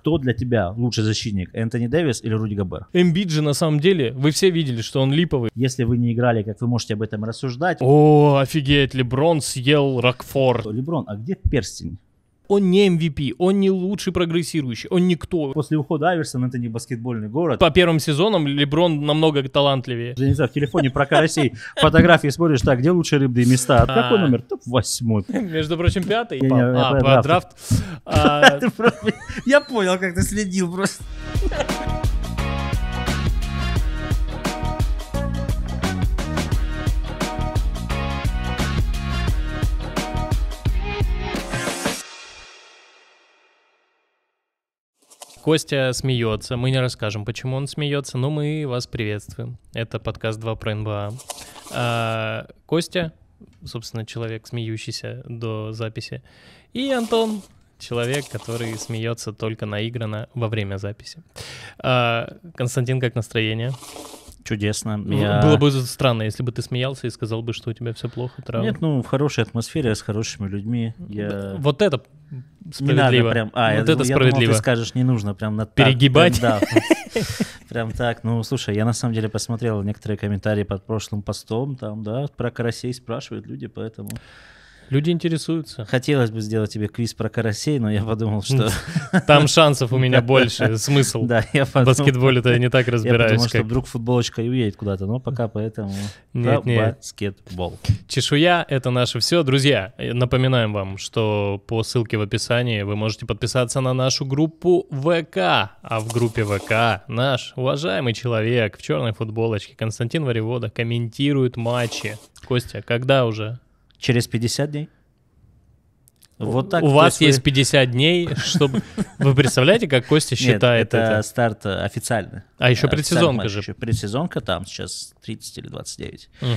кто для тебя лучший защитник, Энтони Дэвис или Руди Габер? Эмбид же на самом деле, вы все видели, что он липовый. Если вы не играли, как вы можете об этом рассуждать. О, офигеть, Леброн съел Рокфор. Леброн, а где перстень? Он не MVP, он не лучший прогрессирующий, он никто. После ухода Айверсона это не баскетбольный город. По первым сезонам Леброн намного талантливее. Я не знаю, в телефоне про карасей фотографии смотришь, так, где лучшие рыбные места? А какой номер? Топ восьмой. Между прочим, пятый. А, драфт. А. Я понял, как ты следил просто. Костя смеется. Мы не расскажем, почему он смеется, но мы вас приветствуем. Это подкаст 2 про НБА. А, Костя, собственно, человек, смеющийся до записи. И Антон, человек, который смеется только наигранно во время записи. А, Константин, как настроение? Чудесно. Я... Было бы странно, если бы ты смеялся и сказал бы, что у тебя все плохо, травма. Нет, ну в хорошей атмосфере, с хорошими людьми. Я... Вот это справедливо. Не надо прям... А, вот я, это я справедливо. Думал, ты скажешь, не нужно прям на Перегибать? Так, прям, да, прям так. Ну, слушай, я на самом деле посмотрел некоторые комментарии под прошлым постом, там, да, про карасей спрашивают люди, поэтому... Люди интересуются. Хотелось бы сделать тебе квиз про карасей, но я подумал, что... Там шансов у меня больше, смысл. Да, я подумал. В баскетболе-то я не так разбираюсь. Я подумал, что вдруг футболочка уедет куда-то, но пока поэтому... Нет, нет. Баскетбол. Чешуя — это наше все. Друзья, э, напоминаем вам, что по ссылке в описании вы можете подписаться на нашу группу ВК. А в группе ВК наш уважаемый человек в черной футболочке Константин Варивода комментирует матчи. Костя, когда уже? Через 50 дней. Вот так. У вас есть, вы... есть 50 дней, чтобы... Вы представляете, как Костя считает это? это старт э, а э, официальный? А еще предсезонка же. Еще предсезонка, там сейчас 30 или 29. Угу.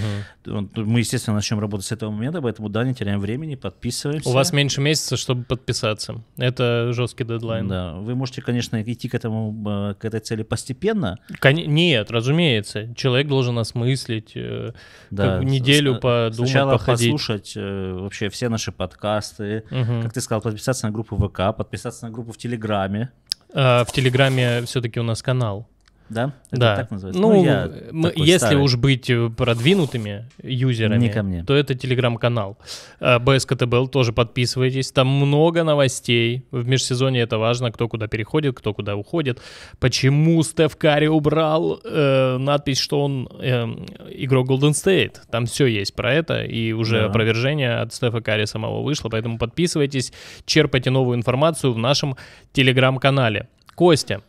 Ну, мы, естественно, начнем работать с этого момента, поэтому, да, не теряем времени, подписываемся. У вас меньше месяца, чтобы подписаться. Это жесткий дедлайн. Да, вы можете, конечно, идти к этому, э, к этой цели постепенно. Кон... Нет, разумеется. Человек должен осмыслить, э, да, неделю с... Э, подумать, Сначала походить. послушать вообще все наши подкасты. Угу. Как ты сказал, подписаться на группу ВК, подписаться на группу в Телеграме. А, в Телеграме все-таки у нас канал. Да? Это да. так называется? Ну, ну я мы, если старый. уж быть э, продвинутыми юзерами, Не ко мне. то это телеграм-канал. Э, БСКТБЛ тоже подписывайтесь. Там много новостей. В межсезонье это важно, кто куда переходит, кто куда уходит. Почему Стеф Карри убрал э, надпись, что он э, игрок Golden State? Там все есть про это, и уже да. опровержение от Стефа Карри самого вышло, поэтому подписывайтесь, черпайте новую информацию в нашем телеграм-канале. Костя,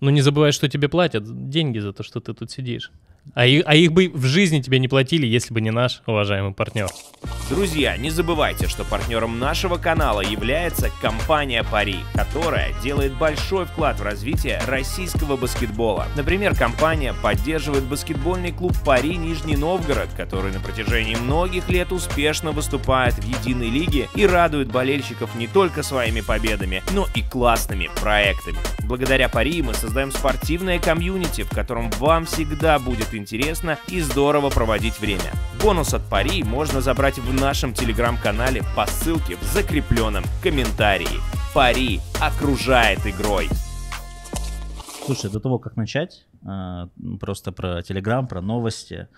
ну не забывай, что тебе платят деньги за то, что ты тут сидишь. А, и, а их бы в жизни тебе не платили, если бы не наш уважаемый партнер. Друзья, не забывайте, что партнером нашего канала является компания Пари, которая делает большой вклад в развитие российского баскетбола. Например, компания поддерживает баскетбольный клуб Пари Нижний Новгород, который на протяжении многих лет успешно выступает в единой лиге и радует болельщиков не только своими победами, но и классными проектами. Благодаря Пари мы создаем спортивное комьюнити, в котором вам всегда будет будет интересно и здорово проводить время. Бонус от пари можно забрать в нашем телеграм-канале по ссылке в закрепленном комментарии. Пари окружает игрой. Слушай, до того, как начать, э, просто про Телеграм, про новости,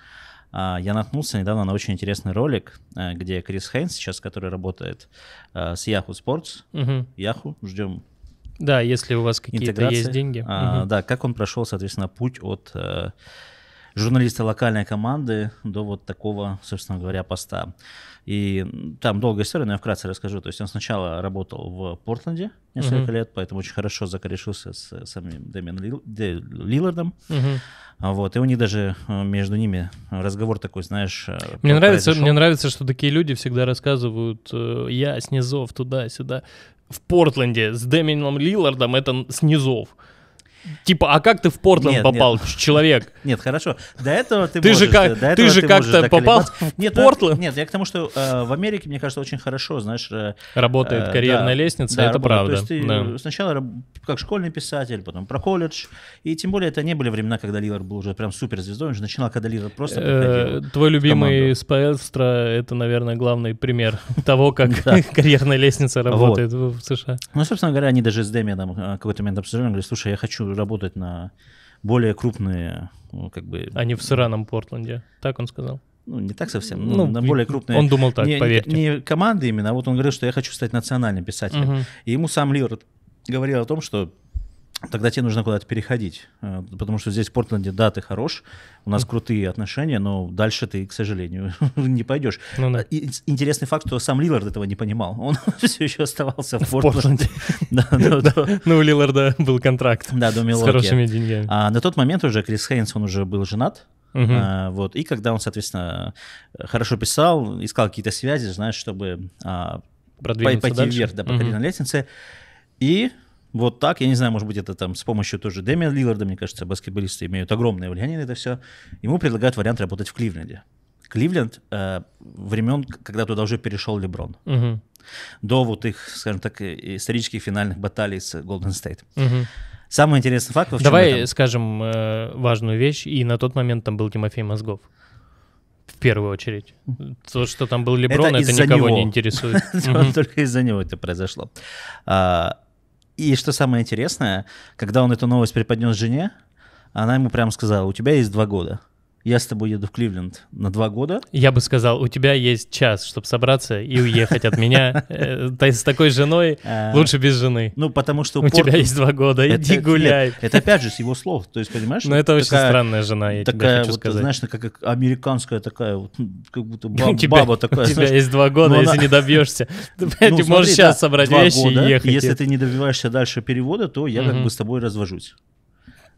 э, я наткнулся недавно на очень интересный ролик, э, где Крис Хейнс сейчас, который работает с Yahoo Sports, угу. Yahoo, ждем да, если у вас какие-то есть деньги. А, угу. Да, как он прошел, соответственно, путь от журналиста локальной команды до вот такого, собственно говоря, поста. И там долгая история, но я вкратце расскажу. То есть он сначала работал в Портленде несколько uh-huh. лет, поэтому очень хорошо закорешился с э, самим Дэмиан Лиллардом. Uh-huh. Вот, и у них даже э, между ними разговор такой, знаешь... Э, мне нравится, мне нравится, что такие люди всегда рассказывают, я снизов туда-сюда. В Портленде с Дэмианом Лиллардом это снизов. Типа, а как ты в Портланд нет, попал, нет. человек? Нет, хорошо. До этого ты, ты можешь, же как, э, до ты же как-то попал в нет, ну, Портланд. Нет, я к тому, что э, в Америке, мне кажется, очень хорошо, знаешь... Э, работает э, карьерная да, лестница, да, это работает. правда. То есть ты да. сначала Типа, как школьный писатель, потом про колледж. И тем более это не были времена, когда Лилар был уже прям суперзвездой, он же начинал, когда Лилар просто э, Твой любимый Спаэлстра — это, наверное, главный пример того, как карьерная лестница работает в США. Ну, собственно говоря, они даже с Дэмианом э, какой-то момент обсуждали, говорили, слушай, я хочу работать на более крупные, ну, как бы... Они а в сраном Портленде, так он сказал ну, не так совсем, ну, ну на более крупные. Он думал так, не, поверьте. Не, не команды именно, а вот он говорил, что я хочу стать национальным писателем. Угу. И ему сам Лилард говорил о том, что тогда тебе нужно куда-то переходить, э, потому что здесь в Портленде, да, ты хорош, у нас крутые отношения, но дальше ты, к сожалению, не пойдешь. Ну, да. И, интересный факт, что сам Лилард этого не понимал, он все еще оставался в, в Портленде. Ну, у Лиларда был контракт с хорошими деньгами. А на тот момент уже Крис Хейнс, он уже был женат, Uh-huh. А, вот. И когда он, соответственно, хорошо писал, искал какие-то связи, знаешь, чтобы а, пойти дальше. вверх, да, по uh-huh. лестнице, и вот так, я не знаю, может быть, это там с помощью тоже Дэми Лиларда, мне кажется, баскетболисты имеют огромное влияние на это все. Ему предлагают вариант работать в Кливленде. Кливленд э, времен, когда туда уже перешел Леброн. Угу. До вот их, скажем так, э, исторических финальных баталий с Голден Стейт. Самый интересный факт... Давай этом... скажем э, важную вещь. И на тот момент там был Тимофей Мозгов. В первую очередь. То, что там был Леброн, это, это никого него. не интересует. Только из-за него это произошло. А, и что самое интересное, когда он эту новость преподнес жене, она ему прямо сказала, у тебя есть два года я с тобой еду в Кливленд на два года. Я бы сказал, у тебя есть час, чтобы собраться и уехать от меня. Э, с такой женой а, лучше без жены. Ну, потому что... У тебя есть два года, иди гуляй. Это опять же с его слов, то есть, понимаешь? Ну, это очень странная жена, я тебе хочу сказать. знаешь, как американская такая, вот ну, как будто баба такая. У тебя есть два года, если не добьешься. Ты ну, можешь сейчас собрать вещи и ехать. Если ты не добиваешься дальше перевода, то я как бы с тобой развожусь.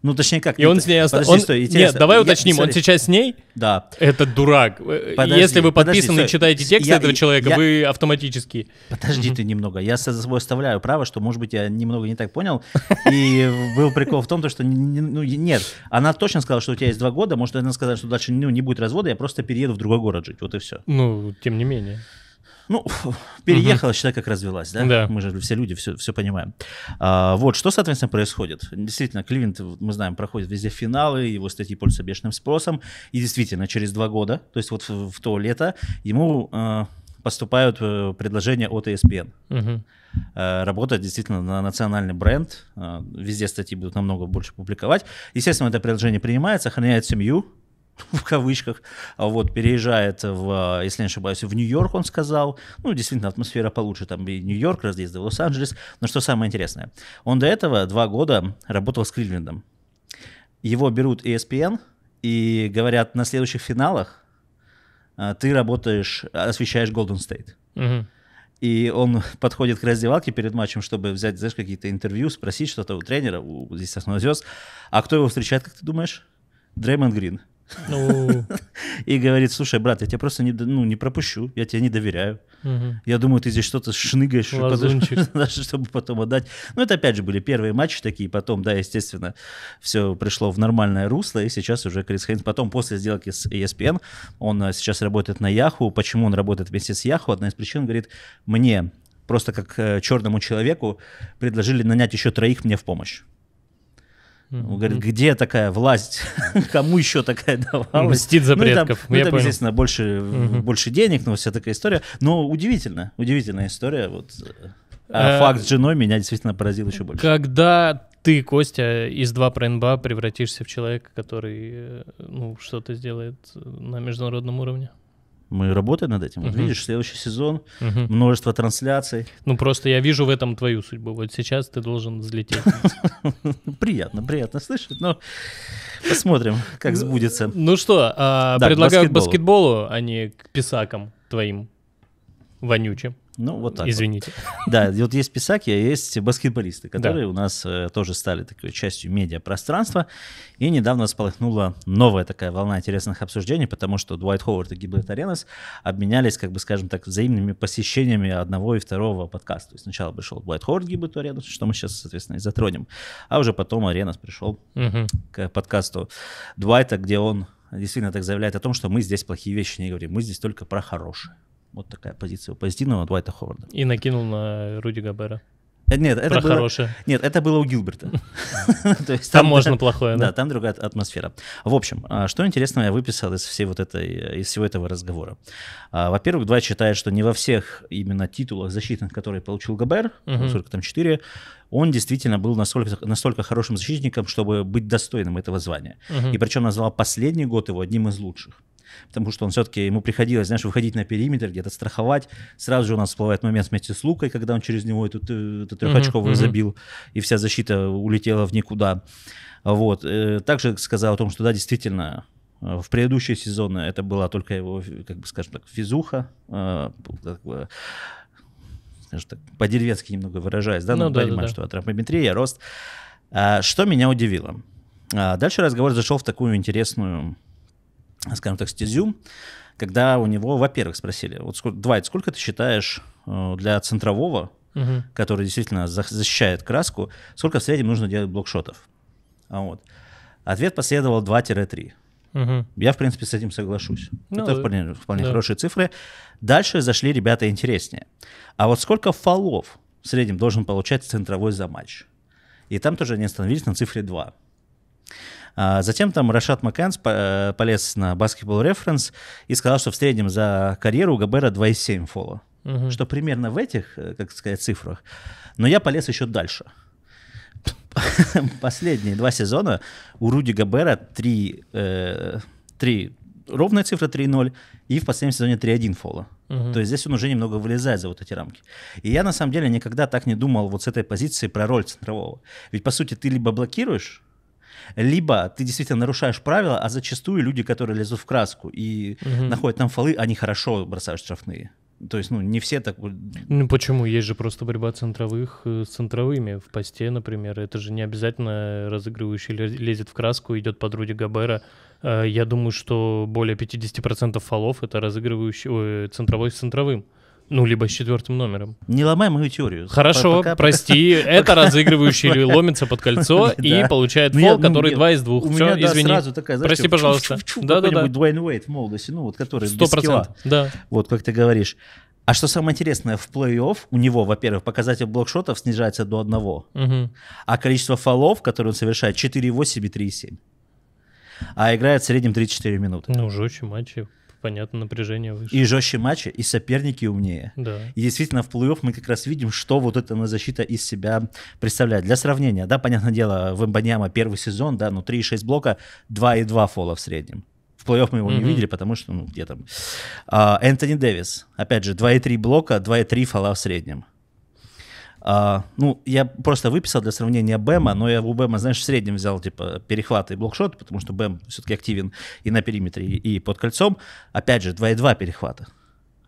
Ну, точнее, как? И ну, он с ней остался. Он... Стой, нет, давай я, уточним, смотри. он сейчас с ней? Да. Это дурак. Э, подожди, Если вы подписаны и читаете текст я, этого человека, я... вы автоматически... Подожди угу. ты немного. Я за собой оставляю право, что, может быть, я немного не так понял. И был прикол в том, что ну, нет, она точно сказала, что у тебя есть два года. Может, она сказала, что дальше ну, не будет развода, я просто перееду в другой город жить. Вот и все. Ну, тем не менее. Ну, переехала, угу. считай, как развелась, да? да? Мы же все люди, все, все понимаем. А, вот, что, соответственно, происходит? Действительно, Кливент, мы знаем, проходит везде финалы, его статьи пользуются бешеным спросом. И действительно, через два года, то есть вот в, в то лето, ему э, поступают э, предложения от ESPN. Угу. Э, работать действительно на национальный бренд. Э, везде статьи будут намного больше публиковать. Естественно, это предложение принимается, сохраняет семью, в кавычках, а вот, переезжает, в, а, если не ошибаюсь, в Нью-Йорк, он сказал. Ну, действительно, атмосфера получше, там и Нью-Йорк, разъезды в Лос-Анджелес. Но что самое интересное, он до этого два года работал с Кливлендом. Его берут ESPN и говорят, на следующих финалах а, ты работаешь, освещаешь Golden State. Угу. И он подходит к раздевалке перед матчем, чтобы взять, знаешь, какие-то интервью, спросить что-то у тренера, у здесь основной звезд. А кто его встречает, как ты думаешь? Дреймонд Грин. Ну. И говорит, слушай, брат, я тебя просто не, ну, не пропущу, я тебе не доверяю. Угу. Я думаю, ты здесь что-то шныгаешь, чтобы потом отдать. Ну, это опять же были первые матчи такие, потом, да, естественно, все пришло в нормальное русло, и сейчас уже Крис Хейнс, потом после сделки с ESPN, он э, сейчас работает на Яху. Почему он работает вместе с Яху? Одна из причин, говорит, мне просто как э, черному человеку предложили нанять еще троих мне в помощь. Он говорит, где такая власть? Кому еще такая давалась? Мстит за ну, предков. Ну, там, ну, там естественно, больше, mm больше денег, но вся такая история. Но удивительно, удивительная история. Вот. Э, а э, факт с женой меня действительно поразил еще больше. Когда ты, Костя, из два про НБА превратишься в человека, который э, ну, что-то сделает на международном уровне? мы работаем над этим. Вот угу. видишь, следующий сезон, угу. множество трансляций. Ну просто я вижу в этом твою судьбу. Вот сейчас ты должен взлететь. Приятно, приятно слышать, но посмотрим, как ну, сбудется. Ну что, а, предлагаю к баскетболу, а не к писакам твоим вонючим. Ну, вот так. Извините. Вот. Да, вот есть писаки, а есть баскетболисты, которые да. у нас э, тоже стали такой частью медиапространства. И недавно сполыхнула новая такая волна интересных обсуждений, потому что Дуайт Ховард и Гиблет Аренас обменялись, как бы скажем так, взаимными посещениями одного и второго подкаста. То есть сначала пришел Дуайт Ховард, Гиблет Аренас, что мы сейчас, соответственно, и затронем. А уже потом Аренас пришел угу. к подкасту Дуайта, где он действительно так заявляет о том, что мы здесь плохие вещи не говорим, мы здесь только про хорошие. Вот такая позиция у позитивного от Уайта Ховарда. И накинул на Руди Габера. Э, нет, это Про было, хорошее. Нет, это было у Гилберта. там, там можно плохое, да? там другая атмосфера. В общем, а, что интересного я выписал из всей вот этой, э, из всего этого разговора. А, во-первых, два считает, что не во всех именно титулах защитных, которые получил Габер, сколько там, четыре, он действительно был настолько, настолько хорошим защитником, чтобы быть достойным этого звания. И причем назвал последний год его одним из лучших потому что он все-таки, ему приходилось, знаешь, выходить на периметр, где-то страховать. Сразу же у нас всплывает момент вместе с Лукой, когда он через него эту, э, эту трехочковую mm-hmm. забил, и вся защита улетела в никуда. Вот. Э, также сказал о том, что да, действительно, э, в предыдущие сезоны это была только его, как бы скажем так, физуха, скажем так, по-деревенски немного выражаясь, да, ну, но да, понимаю, да, да. что антропометрия, рост. А, что меня удивило? А, дальше разговор зашел в такую интересную скажем так, стезю, когда у него, во-первых, спросили, вот сколько, Двайт, сколько ты считаешь э, для центрового, угу. который действительно защищает краску, сколько в среднем нужно делать блокшотов? А вот. Ответ последовал 2-3. Угу. Я, в принципе, с этим соглашусь. Ну, Это да. вполне, вполне да. хорошие цифры. Дальше зашли ребята интереснее. А вот сколько фолов в среднем должен получать центровой за матч? И там тоже они остановились на цифре 2. А, затем там Рашат Макканс э, полез на Basketball Reference и сказал, что в среднем за карьеру у Габера 2,7 фола. Угу. Что примерно в этих, э, как сказать, цифрах. Но я полез еще дальше. Последние два сезона у Руди Габера 3, э, 3 ровная цифра 3-0, и в последнем сезоне 3-1 фола. Угу. То есть здесь он уже немного вылезает за вот эти рамки. И я на самом деле никогда так не думал вот с этой позиции про роль центрового. Ведь по сути ты либо блокируешь, либо ты действительно нарушаешь правила, а зачастую люди, которые лезут в краску и угу. находят там фолы, они хорошо бросают штрафные. То есть, ну, не все так... Ну, почему? Есть же просто борьба центровых э, с центровыми. В посте, например, это же не обязательно разыгрывающий лезет в краску, идет под Руди Габера. А, я думаю, что более 50% фолов — это разыгрывающий... Ой, центровой с центровым. Ну, либо с четвертым номером. Не ломай мою теорию. Хорошо, пока, прости. Это разыгрывающий ломится под кольцо и получает ну, фол, ну, который два из двух. У меня, извини. сразу такая, Прости, пожалуйста. Да-да-да. Дуэйн Уэйт в молодости, ну, вот который сто процентов. да. Вот, как ты говоришь. А что самое интересное, в плей-офф у него, во-первых, показатель блокшотов снижается до одного, а количество фолов, которые он совершает, 4,8 и 3,7. А играет в среднем 34 минуты. Ну, уже очень матчев. Понятно, напряжение выше. И жестче матча и соперники умнее. Да. И действительно, в плей-офф мы как раз видим, что вот эта на защита из себя представляет. Для сравнения, да, понятное дело, в Эмбаньяма первый сезон, да, ну 3,6 блока, 2,2 фола в среднем. В плей-офф мы его mm-hmm. не видели, потому что, ну, где там. А, Энтони Дэвис, опять же, 2,3 блока, 2,3 фола в среднем. А, ну, я просто выписал для сравнения Бэма, но я у Бэма, знаешь, в среднем взял, типа, перехваты и блокшот, потому что Бэм все-таки активен и на периметре, и под кольцом. Опять же, 2,2 перехвата.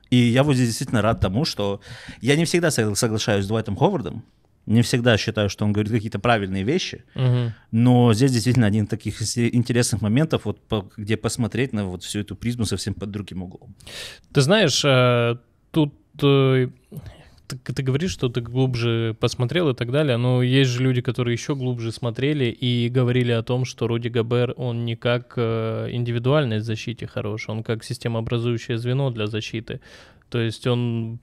И я вот здесь действительно рад тому, что я не всегда соглашаюсь с Дуайтом Ховардом, не всегда считаю, что он говорит какие-то правильные вещи, угу. но здесь действительно один из таких интересных моментов, вот по, где посмотреть на вот всю эту призму совсем под другим углом. Ты знаешь, э, тут э, ты, ты говоришь, что ты глубже посмотрел и так далее, но есть же люди, которые еще глубже смотрели и говорили о том, что Руди Габер, он не как э, индивидуальность в защите хорош, он как системообразующее звено для защиты. То есть он,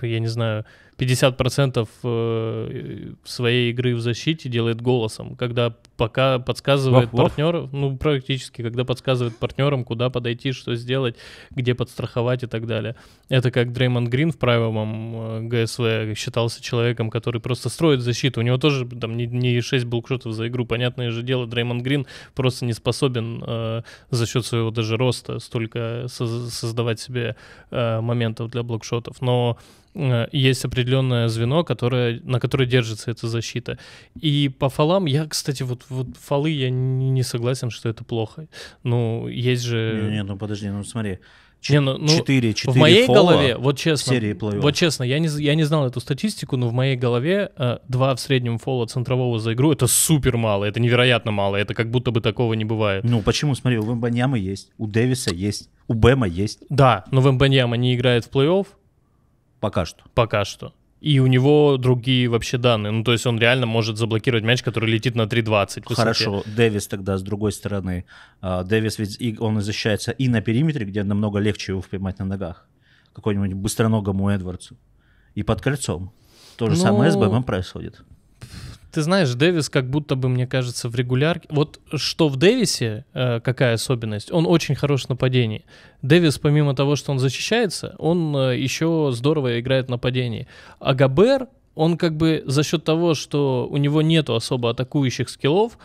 я не знаю, 50% э, своей игры в защите делает голосом, когда пока подсказывает партнеру, ну практически, когда подсказывает партнерам, куда подойти, что сделать, где подстраховать и так далее. Это как Дреймонд Грин в правилом э, ГСВ считался человеком, который просто строит защиту. У него тоже там не, не 6 блокшотов за игру. Понятное же дело, Дреймонд Грин просто не способен э, за счет своего даже роста столько создавать себе э, моментов для блокшотов. Но Э, есть определенное звено, которое, на которое держится эта защита. И по фалам я, кстати, вот, вот фалы я не, согласен, что это плохо. Ну, есть же... Не, не, ну подожди, ну смотри. Ч- не, ну, ну, 4, 4 в моей голове, вот честно, серии вот честно, я не, я не знал эту статистику, но в моей голове э, 2 в среднем фола центрового за игру это супер мало, это невероятно мало, это как будто бы такого не бывает. Ну почему, смотри, у Вембаньяма есть, у Дэвиса есть, у Бэма есть. Да, но Вембаньяма не играет в плей-офф, Пока что. Пока что. И у него другие вообще данные. Ну, то есть он реально может заблокировать мяч, который летит на 3.20. Хорошо, Дэвис тогда с другой стороны. А, Дэвис ведь и он защищается и на периметре, где намного легче его поймать на ногах. Какой-нибудь быстроногому Эдвардсу. И под кольцом. То же ну, самое с БМ происходит. Ты знаешь, Дэвис как будто бы, мне кажется, в регулярке... Вот что в Дэвисе, э, какая особенность, он очень хорош в нападении. Дэвис, помимо того, что он защищается, он э, еще здорово играет в нападении. А Габер, он как бы за счет того, что у него нету особо атакующих скиллов,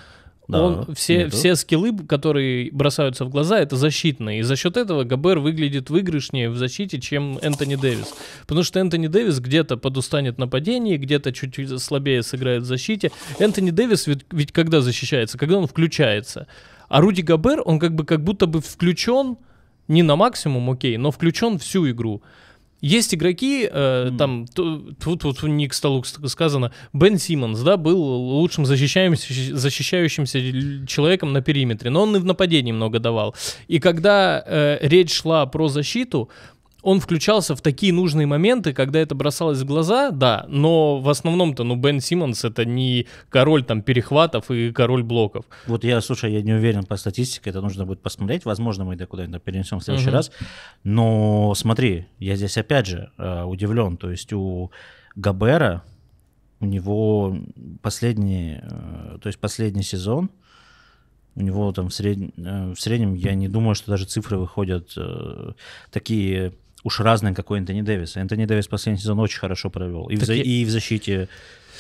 да, он, все, все скиллы, которые бросаются в глаза, это защитные. И за счет этого Габер выглядит выигрышнее в защите, чем Энтони Дэвис. Потому что Энтони Дэвис где-то подустанет нападение, где-то чуть слабее сыграет в защите. Энтони Дэвис ведь, ведь когда защищается, когда он включается. А Руди Габер, он как бы как будто бы включен не на максимум, окей, но включен всю игру. Есть игроки, э, mm. там, тут вот ник столу сказано, Бен Симмонс, да, был лучшим защищающимся, защищающимся человеком на периметре, но он и в нападении много давал. И когда э, речь шла про защиту, он включался в такие нужные моменты, когда это бросалось в глаза, да, но в основном-то, ну, Бен Симмонс это не король там перехватов и король блоков. Вот я, слушай, я не уверен по статистике, это нужно будет посмотреть, возможно, мы это куда-нибудь перенесем в следующий угу. раз, но смотри, я здесь опять же э, удивлен, то есть у Габера, у него последний, э, то есть последний сезон, у него там в, сред... Э, в среднем, я не думаю, что даже цифры выходят э, такие уж разный, какой Энтони Дэвис. Энтони Дэвис последний сезон очень хорошо провел. И, в, я... и в защите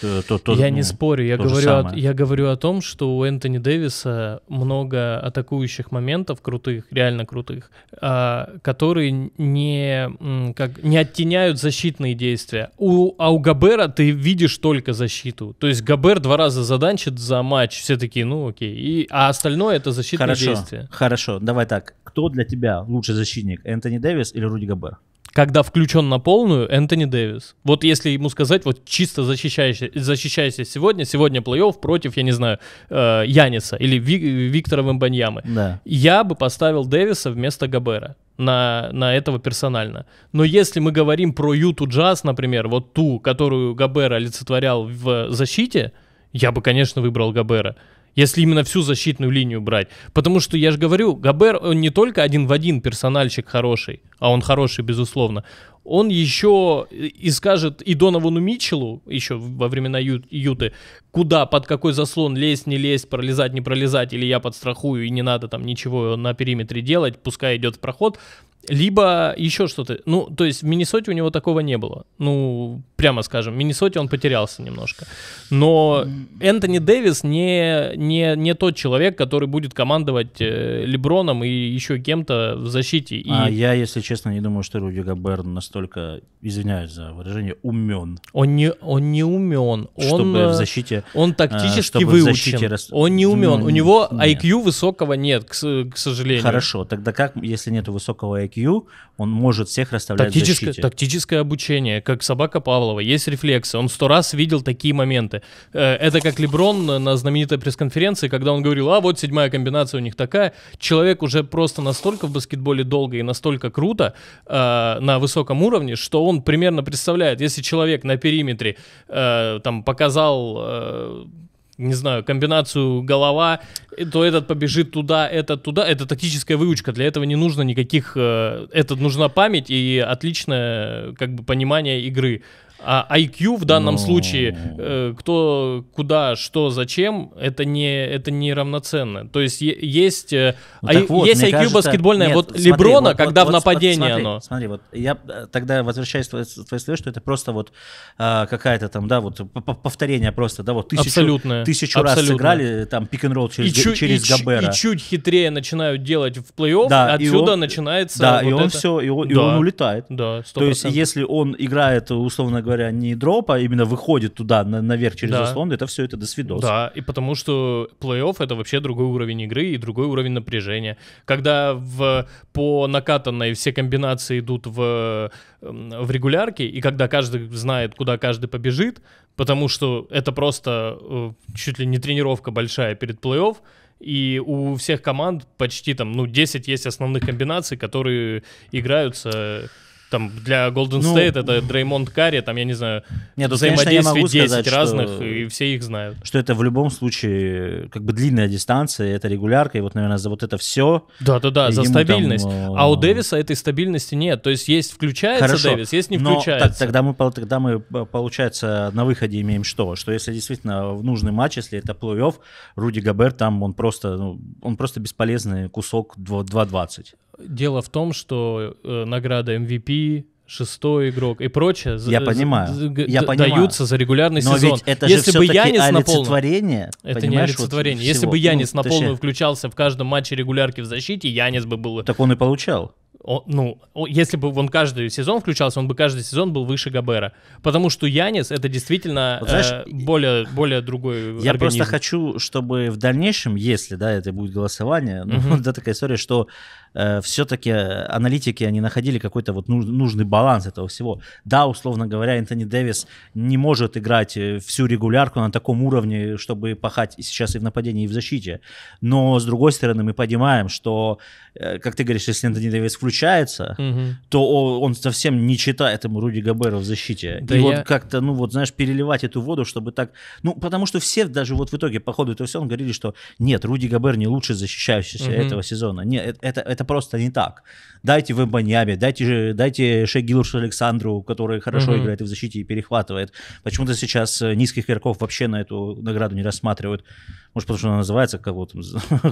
Э, то, то, я ну, не спорю, я говорю, о, я говорю о том, что у Энтони Дэвиса много атакующих моментов крутых, реально крутых, а, которые не, как, не оттеняют защитные действия. У, а у Габера ты видишь только защиту. То есть Габер два раза заданчит за матч, все такие, ну окей. И, а остальное это защитные хорошо, действия. Хорошо, давай так. Кто для тебя лучший защитник, Энтони Дэвис или Руди Габер? когда включен на полную Энтони Дэвис. Вот если ему сказать, вот чисто защищайся, защищайся сегодня, сегодня плей-офф против, я не знаю, э, Яниса или Ви, Виктора Вембаньямы, да. я бы поставил Дэвиса вместо Габера на, на этого персонально. Но если мы говорим про Юту Джаз, например, вот ту, которую Габера олицетворял в защите, я бы, конечно, выбрал Габера если именно всю защитную линию брать. Потому что, я же говорю, Габер, он не только один в один персональщик хороший, а он хороший, безусловно, он еще и скажет и Доновану Митчеллу, еще во времена Ю, Юты, куда, под какой заслон лезть, не лезть, пролезать, не пролезать, или я подстрахую, и не надо там ничего на периметре делать, пускай идет в проход. Либо еще что-то. Ну, то есть в Миннесоте у него такого не было. Ну, прямо скажем, в Миннесоте он потерялся немножко. Но Энтони Дэвис не, не, не тот человек, который будет командовать э, Леброном и еще кем-то в защите. И... А я, если честно, не думаю, что Руди Габерн настолько, извиняюсь за выражение, умен. Он не, он не умен. Он, чтобы в э, защите... Он э, тактически выучен. в Защите... Он не умен. Ну, у него нет. IQ высокого нет, к, к сожалению. Хорошо, тогда как, если нет высокого IQ, он может всех расставлять Тактическое, тактическое обучение, как собака Павлова, есть рефлексы, он сто раз видел такие моменты. Э, это как Леброн на знаменитой пресс-конференции, когда он говорил, а вот седьмая комбинация у них такая. Человек уже просто настолько в баскетболе долго и настолько круто э, на высоком уровне, что он примерно представляет, если человек на периметре э, там показал... Э, не знаю, комбинацию голова, то этот побежит туда, этот туда. Это тактическая выучка. Для этого не нужно никаких... Э, это нужна память и отличное как бы, понимание игры. А IQ в данном Но... Ну. случае, э, кто, куда, что, зачем, это не, это не равноценно. То есть есть, э, ну, а, вот, есть IQ кажется, баскетбольная, нет, вот смотри, Леброна, вот, когда вот, в нападении вот, смотри, оно. Смотри, вот я тогда возвращаюсь к твоей, твоей слове, что это просто вот э, какая-то там, да, вот повторение просто, да, вот тысячу, тысячу раз сыграли там пик-н-ролл через, чу- через и Габера. И чуть хитрее начинают делать в плей-офф, да, отсюда он, начинается Да, вот и он это... все, и он, да. он улетает. Да, 100%. То есть если он играет, условно говоря, не дроп, а именно выходит туда, на, наверх через да. заслон, это все это до свидос. Да, и потому что плей-офф — это вообще другой уровень игры и другой уровень напряжения. Когда в, по накатанной все комбинации идут в, эм, в регулярке, и когда каждый знает, куда каждый побежит, потому что это просто э, чуть ли не тренировка большая перед плей-офф, и у всех команд почти там, ну, 10 есть основных комбинаций, которые играются там для Golden ну, State это Дреймонд Карри, там, я не знаю, нет, тут, конечно, я могу 10 сказать, разных, что, и все их знают. Что это в любом случае как бы длинная дистанция, это регулярка, и вот, наверное, за вот это все. Да-да-да, за стабильность. Там, э, а у Дэвиса этой стабильности нет. То есть есть включается Хорошо, Дэвис, есть не включается. Но, так, тогда, мы, тогда мы, э, получается, на выходе имеем что? Что если действительно в нужный матч, если это плей-офф, Руди Габер там, он просто, ну, он просто бесполезный кусок 2.20. Дело в том, что э, награда MVP шестой игрок и прочее я за, понимаю за, я даются за регулярный но сезон. Ведь это если же бы Янис на полную, это не олицетворение. Вот если всего. бы Янис ну, на полную точнее... включался в каждом матче регулярки в защите, Янис бы был. Так он и получал. Он, ну, если бы он каждый сезон включался, он бы каждый сезон был выше Габера. Потому что Янис это действительно э, вот, знаешь, э, более, более другой Я организм. просто хочу, чтобы в дальнейшем, если да, это будет голосование, угу. ну, да, такая история, что э, все-таки э, аналитики, они находили какой-то вот нужный баланс этого всего. Да, условно говоря, Энтони Дэвис не может играть э, всю регулярку на таком уровне, чтобы пахать сейчас и в нападении, и в защите. Но, с другой стороны, мы понимаем, что, э, как ты говоришь, если Энтони Дэвис включается, угу. то он совсем не читает ему Руди Габера в защите. Да и я... вот как-то, ну вот, знаешь, переливать эту воду, чтобы так... Ну, потому что все даже вот в итоге по ходу этого всего говорили, что нет, Руди Габер не лучший защищающийся угу. этого сезона. Нет, э, это, это просто не так. Дайте в Баньяме, дайте, же, дайте Шегилушу Александру, который хорошо mm-hmm. играет и в защите, и перехватывает. Почему-то сейчас э, низких игроков вообще на эту награду не рассматривают. Может, потому что она называется кого-то.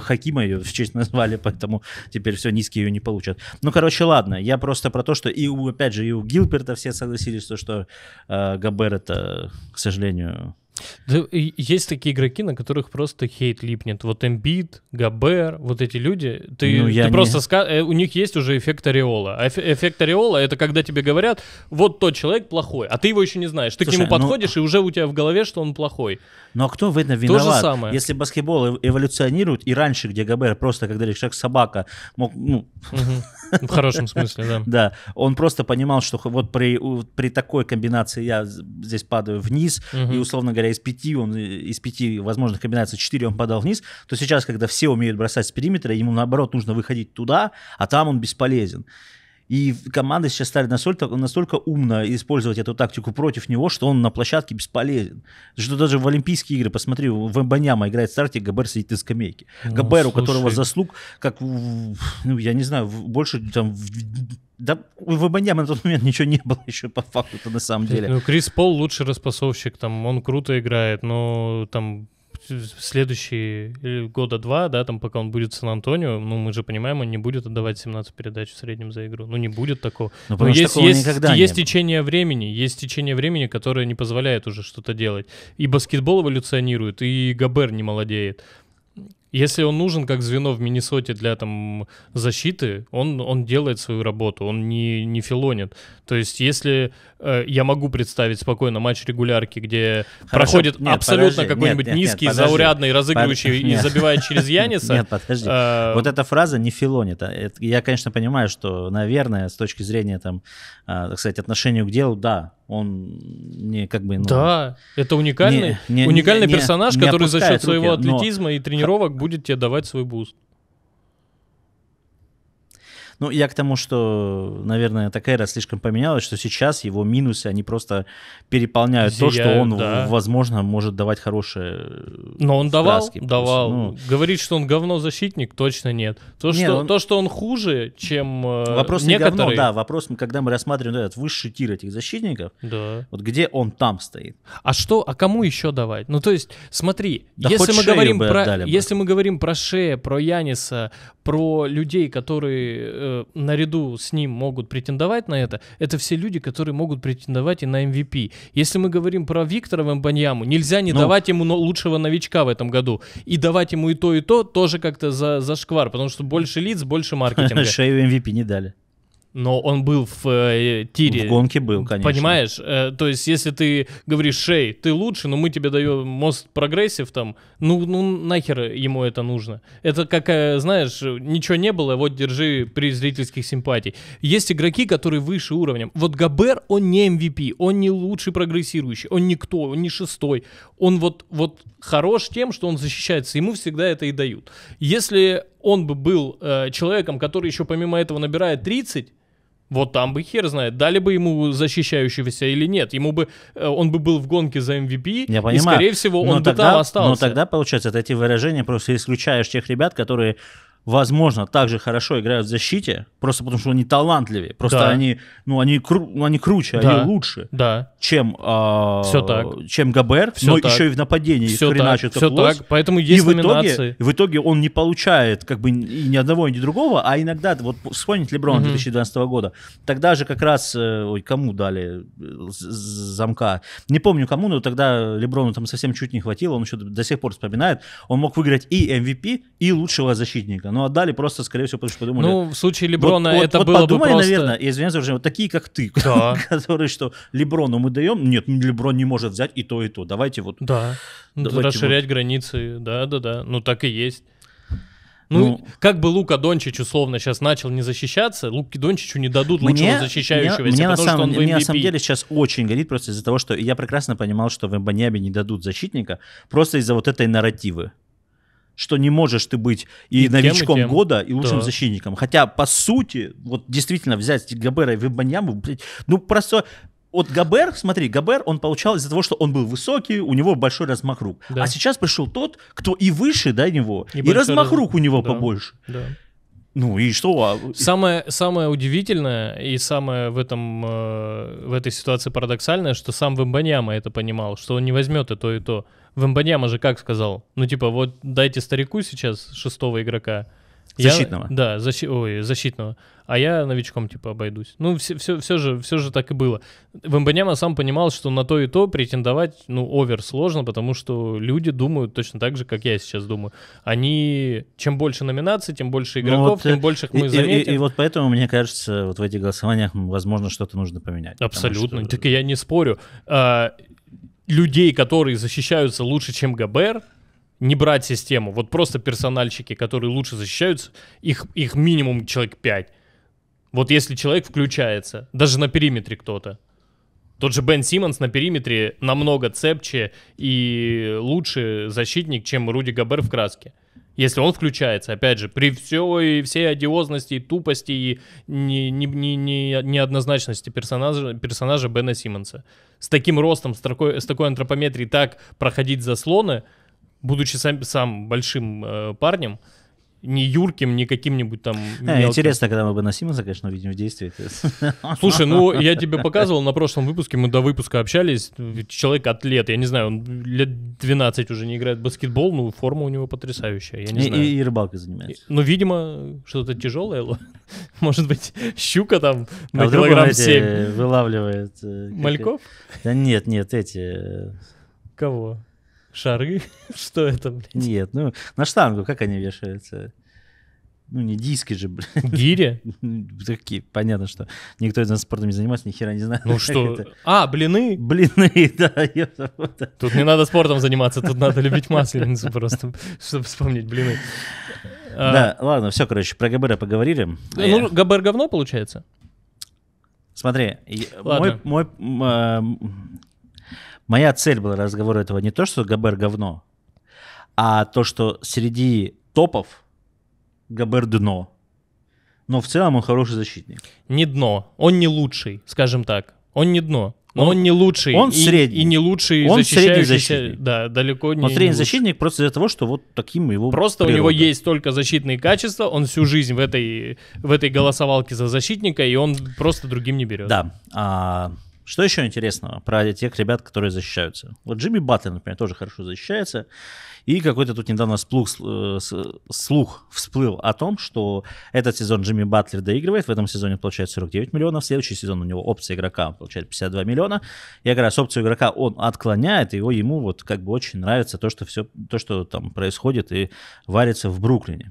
Хакима ее в честь назвали, поэтому теперь все, низкие ее не получат. Ну, короче, ладно. Я просто про то, что и, у, опять же, и у Гилперта все согласились, что э, Габер это, к сожалению, да, есть такие игроки, на которых просто хейт липнет. Вот Эмбит, Габер, вот эти люди. Ты, ну, ты не... просто ска... Э, у них есть уже эффект ореола. А эффект ореола это когда тебе говорят, вот тот человек плохой, а ты его еще не знаешь. Ты Слушай, к нему ну, подходишь ну... и уже у тебя в голове, что он плохой. Но кто в этом виноват? То же самое. Если баскетбол эволюционирует, и раньше, где Габер просто, когда человек собака, мог... Ну... В хорошем смысле, да. Да, он просто понимал, что вот при, при такой комбинации я здесь падаю вниз, угу. и, условно говоря, из пяти, он, э, из пяти возможных комбинаций четыре он падал вниз, то сейчас, когда все умеют бросать с периметра, ему, наоборот, нужно выходить туда, а там он бесполезен. И команды сейчас стали настолько, настолько умно использовать эту тактику против него, что он на площадке бесполезен. Что даже в Олимпийские игры, посмотри, в Эмбаняма играет в старте, Габер сидит на скамейке. Ну, Габер, слушай. у которого заслуг, как, ну, я не знаю, больше там... Да, в Эмбаняма на тот момент ничего не было еще по факту-то на самом деле. Ну, Крис Пол лучший распасовщик, там, он круто играет, но там следующие э, года два, да, там, пока он будет в Сан-Антонио, ну, мы же понимаем, он не будет отдавать 17 передач в среднем за игру. Ну, не будет такого. Ну, Но ну, есть, есть, есть течение времени, есть течение времени, которое не позволяет уже что-то делать. И баскетбол эволюционирует, и Габер не молодеет. Если он нужен как звено в Миннесоте для там защиты, он, он делает свою работу, он не, не филонит. То есть если э, я могу представить спокойно матч регулярки, где Хорошо, проходит нет, абсолютно какой-нибудь низкий, нет, подожди, заурядный, разыгрывающий под... и нет. забивает через Яниса... Нет, подожди. Э, вот эта фраза не филонит. А, я, конечно, понимаю, что, наверное, с точки зрения, там, э, так сказать, отношению к делу, да, он не как бы... Ну, да, это уникальный, не, не, уникальный не, персонаж, не, не который за счет руки, своего атлетизма но... и тренировок будет тебе давать свой буст. Ну, я к тому, что, наверное, такая эра слишком поменялась, что сейчас его минусы, они просто переполняют Зияют, то, что он, да. возможно, может давать хорошие Но он краски, давал, давал. Ну... Говорит, что он говно защитник, точно нет. То, нет, что, он... то, что он хуже, чем э, Вопрос некоторые... не говно, да, вопрос, когда мы рассматриваем этот высший тир этих защитников, да. вот где он там стоит. А что, а кому еще давать? Ну, то есть, смотри, да если, мы говорим про, если мы говорим про Шея, про Яниса, про людей, которые э, э, наряду с ним могут претендовать на это, это все люди, которые могут претендовать и на MVP. Эм Если мы говорим про Виктора Вембаньяму, нельзя не ну, давать ему лучшего новичка в этом году. И давать ему и то, и то тоже как-то за, за шквар, потому что больше лиц, больше маркетинга. Шею MVP эм не дали но он был в э, тире. В гонке был, конечно. Понимаешь? Э, то есть, если ты говоришь, Шей, ты лучше, но мы тебе даем мост прогрессив там, ну, ну нахер ему это нужно. Это как, э, знаешь, ничего не было, вот держи при зрительских симпатий. Есть игроки, которые выше уровнем. Вот Габер, он не MVP, эм он не лучший прогрессирующий, он никто, он не шестой. Он вот, вот хорош тем, что он защищается, ему всегда это и дают. Если он бы был э, человеком, который еще помимо этого набирает 30, вот там бы хер знает, дали бы ему защищающегося или нет. Ему бы, э, он бы был в гонке за MVP, Я понимаю, и, скорее всего, он но бы тогда, там остался. Но тогда, получается, ты эти выражения просто исключаешь тех ребят, которые возможно, также хорошо играют в защите, просто потому что они талантливее, просто да. они, ну, они, кру, ну, они круче, да. они лучше, да. чем, э, а, Все так. чем Габер, Все но так. еще и в нападении Все хреначат так. Все лось. так, поэтому есть и в итоге, в итоге он не получает как бы ни одного, ни другого, а иногда, вот вспомнить Леброн 2012 года, тогда же как раз, э, ой, кому дали э, замка, не помню кому, но тогда Леброну там совсем чуть не хватило, он еще до сих пор вспоминает, он мог выиграть и MVP, и лучшего защитника, но ну, отдали просто, скорее всего, потому что подумали... Ну, в случае Леброна вот, это вот, было подумали, бы просто... наверное, извиняюсь, уже вот такие, как ты, да. которые что, Леброну мы даем, нет, ну, Леброн не может взять и то, и то, давайте вот... Да, ну, давайте расширять вот. границы, да-да-да, ну так и есть. Ну, ну, как бы Лука Дончич условно сейчас начал не защищаться, Луки Дончичу не дадут мне, лучшего защищающегося, мне, мне потому на самом, что он в MVP. Мне на самом деле сейчас очень горит просто из-за того, что я прекрасно понимал, что в Эмбанябе не дадут защитника, просто из-за вот этой нарративы что не можешь ты быть и, и новичком тем, и тем. года, и лучшим да. защитником. Хотя, по сути, вот действительно взять Габера и Вебаньяму, ну просто вот Габер, смотри, Габер, он получал из-за того, что он был высокий, у него большой размах рук. Да. А сейчас пришел тот, кто и выше да, него, и, и размах раз... рук у него да. побольше. Да. Ну и что? А самое, самое удивительное и самое в, этом, э, в этой ситуации парадоксальное, что сам Вембаньяма это понимал, что он не возьмет и то, и то. Вембаньяма же как сказал? Ну, типа, вот дайте старику сейчас шестого игрока. Защитного. Я, да, защи, ой, защитного. А я новичком, типа, обойдусь. Ну, все, все, все, же, все же так и было. Вембаняма сам понимал, что на то и то претендовать, ну, овер сложно, потому что люди думают точно так же, как я сейчас думаю. Они... Чем больше номинаций, тем больше ну игроков, ну, вот, тем э, больше мы и, заметим. И, и, и вот поэтому, мне кажется, вот в этих голосованиях, возможно, что-то нужно поменять. Абсолютно. Что... Так я не спорю. А, людей, которые защищаются лучше, чем ГБР, не брать систему. Вот просто персональщики, которые лучше защищаются, их, их минимум человек 5. Вот если человек включается, даже на периметре кто-то. Тот же Бен Симмонс на периметре намного цепче и лучше защитник, чем Руди Габер в краске. Если он включается, опять же, при всей, всей одиозности и тупости и не, не, не, не, неоднозначности персонажа, персонажа Бена Симмонса. С таким ростом, с такой, с такой антропометрией так проходить заслоны, будучи сам, сам большим э, парнем, не юрким, не каким-нибудь там а, Интересно, когда мы бы на Симонса, конечно, увидим в действии. Слушай, ну, я тебе показывал на прошлом выпуске, мы до выпуска общались, человек атлет, я не знаю, он лет 12 уже не играет в баскетбол, но ну, форма у него потрясающая, я не и, знаю. И, рыбалкой занимается. И, ну, видимо, что-то тяжелое, может быть, щука там а на а килограмм 7. вылавливает... Э, Мальков? Да нет, нет, эти... Э, Кого? Шары? Что это, блядь? Нет, ну, на штангу как они вешаются? Ну, не диски же, блядь. Гири? Ну, такие, понятно, что никто из нас спортом не занимается, ни хера не знает. Ну что? Это. А, блины? Блины, да. Тут не надо спортом заниматься, тут надо любить масленицу просто, чтобы вспомнить блины. А. Да, ладно, все, короче, про ГБР поговорили. Ну, ГБР говно получается? Смотри, мой, мой, а, Моя цель была разговора этого не то, что Габер говно, а то, что среди топов Габер дно. Но в целом он хороший защитник. Не дно. Он не лучший, скажем так. Он не дно. Но он, он не лучший. Он и, средний. И не лучший он средний защитник. Да, далеко не Он средний не защитник просто из-за того, что вот таким его Просто природа. у него есть только защитные качества, он всю жизнь в этой, в этой голосовалке за защитника, и он просто другим не берет. Да. А, что еще интересного про тех ребят, которые защищаются? Вот Джимми Батлер, например, тоже хорошо защищается. И какой-то тут недавно сплух, э, слух всплыл о том, что этот сезон Джимми Батлер доигрывает. В этом сезоне получает 49 миллионов. Следующий сезон у него опция игрока получает 52 миллиона. Я говорю, раз опцию игрока он отклоняет. И его ему вот как бы очень нравится то, что все, то, что там происходит и варится в Бруклине.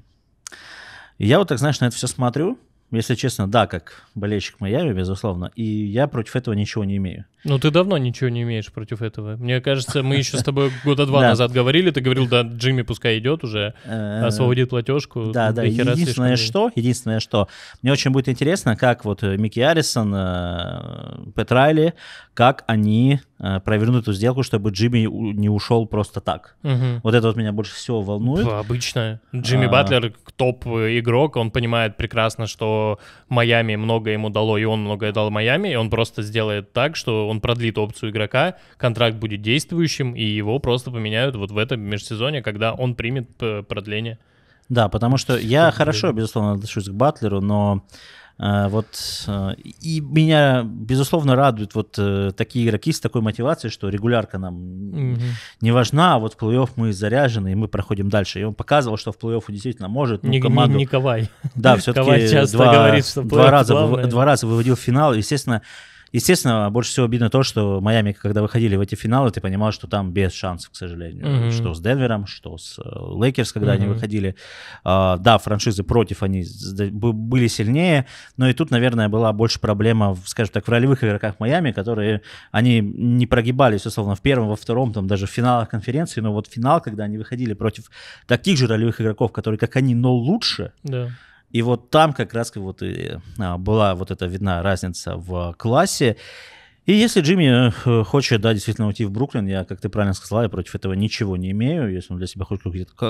И я вот так, знаешь, на это все смотрю если честно, да, как болельщик Майами, безусловно. И я против этого ничего не имею. Ну, ты давно ничего не имеешь против этого. Мне кажется, мы еще с тобой года два назад говорили, ты говорил, да, Джимми пускай идет уже, э, освободит платежку. Да, да, единственное что, единственное что, мне очень будет интересно, как вот Микки Арисон, э, Петрайли, как они э, провернут эту сделку, чтобы Джимми не ушел просто так. Вот это вот меня больше всего волнует. Обычно. Джимми а. Батлер топ-игрок, он понимает прекрасно, что Майами много ему дало, и он многое дал Майами, и он просто сделает так, что он он продлит опцию игрока, контракт будет действующим, и его просто поменяют вот в этом межсезоне, когда он примет э, продление. Да, потому что я хорошо, безусловно, отношусь к Батлеру, но э, вот э, и меня безусловно радуют вот э, такие игроки с такой мотивацией, что регулярка нам mm не важна, а вот в плей-офф мы заряжены и мы проходим дальше. И он показывал, что в плей-офф действительно может. Ну, не, команду... не, не Кавай. Да, все-таки два, говорит, что два раза, главное. два раза выводил в финал, естественно. Естественно, больше всего обидно то, что Майами, когда выходили в эти финалы, ты понимал, что там без шансов, к сожалению. Mm-hmm. Что с Денвером, что с э, Лейкерс, когда mm-hmm. они выходили. А, да, франшизы против они были сильнее, но и тут, наверное, была больше проблема, скажем так, в ролевых игроках Майами, которые, они не прогибались, условно, в первом, во втором, там даже в финалах конференции, но вот финал, когда они выходили против таких же ролевых игроков, которые, как они, но лучше, yeah. И вот там как раз вот и а, была вот эта видна разница в классе. И если Джимми э, хочет, да, действительно уйти в Бруклин, я, как ты правильно сказала, я против этого ничего не имею, если он для себя хочет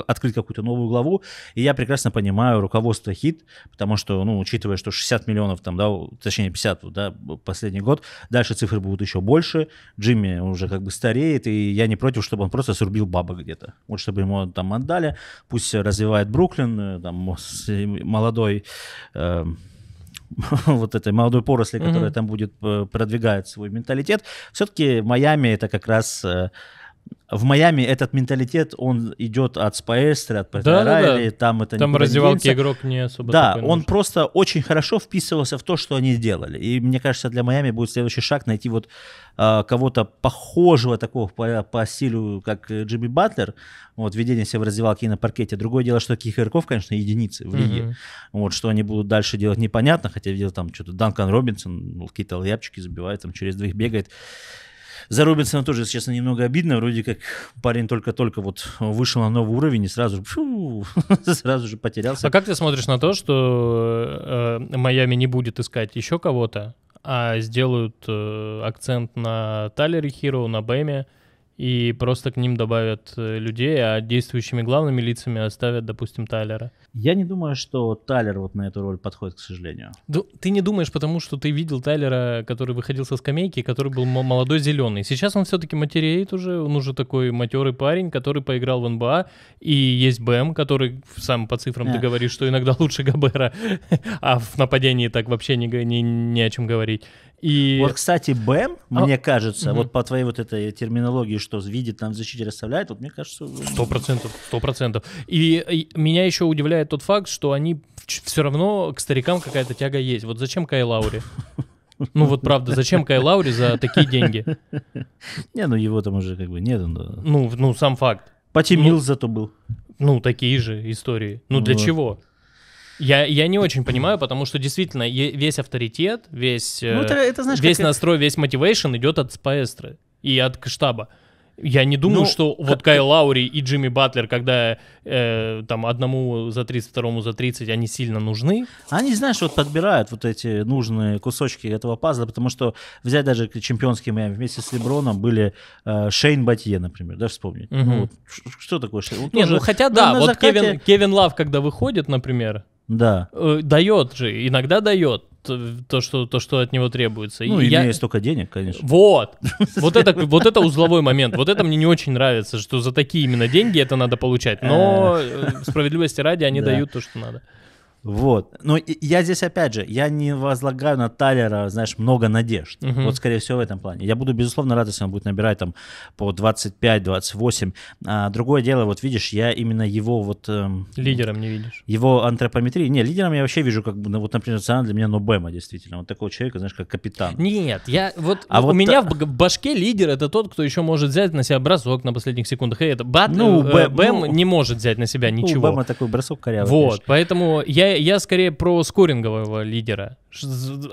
открыть какую-то новую главу, и я прекрасно понимаю руководство Хит, потому что, ну, учитывая, что 60 миллионов там, да, точнее 50, да, последний год, дальше цифры будут еще больше, Джимми уже как бы стареет, и я не против, чтобы он просто срубил баба где-то, вот чтобы ему там отдали, пусть развивает Бруклин, э, там, молодой э, вот этой молодой поросли, которая mm-hmm. там будет э, продвигать свой менталитет. Все-таки Майами это как раз э, в Майами этот менталитет, он идет от Спаэстри, от Патрайли, да, да, да. там это Там раздевалки игрок не особо Да, он нужен. просто очень хорошо вписывался в то, что они сделали. И мне кажется, для Майами будет следующий шаг найти вот э, кого-то похожего такого по, по стилю, как э, Джимми Батлер, вот, введение себя в раздевалке и на паркете. Другое дело, что таких игроков, конечно, единицы в лиге. mm Вот, что они будут дальше делать, непонятно, хотя видел там что-то Данкан Робинсон, ну, какие-то лапчики забивает, там через двоих бегает. За Робинсона тоже, если честно, немного обидно. Вроде как парень только-только вот вышел на новый уровень и сразу, фу, сразу же потерялся. А как ты смотришь на то, что э, э, Майами не будет искать еще кого-то, а сделают э, акцент на Талере Хиро, на Бэме? и просто к ним добавят э, людей, а действующими главными лицами оставят, допустим, Тайлера. Я не думаю, что Тайлер вот на эту роль подходит, к сожалению. Да, ну, ты не думаешь, потому что ты видел Тайлера, который выходил со скамейки, который был молодой зеленый. Сейчас он все-таки матереет уже, он уже такой матерый парень, который поиграл в НБА, и есть Бэм, который сам по цифрам yeah. ты э. говоришь, что иногда лучше Габера, а в нападении так вообще не, не, не о чем говорить. И... Вот, кстати, БЭМ, а... мне кажется, угу. вот по твоей вот этой терминологии, что видит там в защите, расставляет, вот мне кажется... Сто процентов, сто процентов. И меня еще удивляет тот факт, что они все равно к старикам какая-то тяга есть. Вот зачем Кай Лаури? Ну вот правда, зачем Кай Лаури за такие деньги? Не, ну его там уже как бы нет. Ну, ну сам факт. Потемнил ну, зато был. Ну, такие же истории. Ну, для ну, чего? Я, я не очень понимаю, потому что действительно весь авторитет, весь, ну, это, э, это, знаешь, весь настрой, весь мотивейшн идет от Спаэстры и от штаба. Я не думаю, ну, что как... вот Кай Лаури и Джимми Батлер, когда э, там одному за 30, второму за 30, они сильно нужны. Они, знаешь, вот подбирают вот эти нужные кусочки этого пазла, потому что взять даже чемпионские Майами вместе с Леброном были э, Шейн Батье, например, да, вспомнить. Угу. Ну, вот, что такое Шейн? Вот Нет, ну тоже... ну хотя да, ну, вот закате... Кевин, Кевин Лав, когда выходит, например, да. Э, дает же, иногда дает то, что, то, что от него требуется. Ну, и имея я... столько денег, конечно. Вот. Вот это, вот это узловой момент. Вот это мне не очень нравится, что за такие именно деньги это надо получать. Но э. Э, справедливости ради они дают то, что надо. Вот. Но я здесь, опять же, я не возлагаю на Талера, знаешь, много надежд. Угу. Вот, скорее всего, в этом плане. Я буду, безусловно, рад, если он будет набирать там по 25-28. А, другое дело, вот видишь, я именно его вот... Эм, лидером не видишь. Его антропометрии. Не, лидером я вообще вижу, как ну, вот, например, цена для меня Нобема, действительно. Вот такого человека, знаешь, как капитан. Нет, я вот... А у вот меня та... в башке лидер — это тот, кто еще может взять на себя бросок на последних секундах. И это Бат, ну, э, э Бэм ну, не может взять на себя ничего. У Бэма такой бросок корявый. Вот, конечно. поэтому я я скорее про скорингового лидера.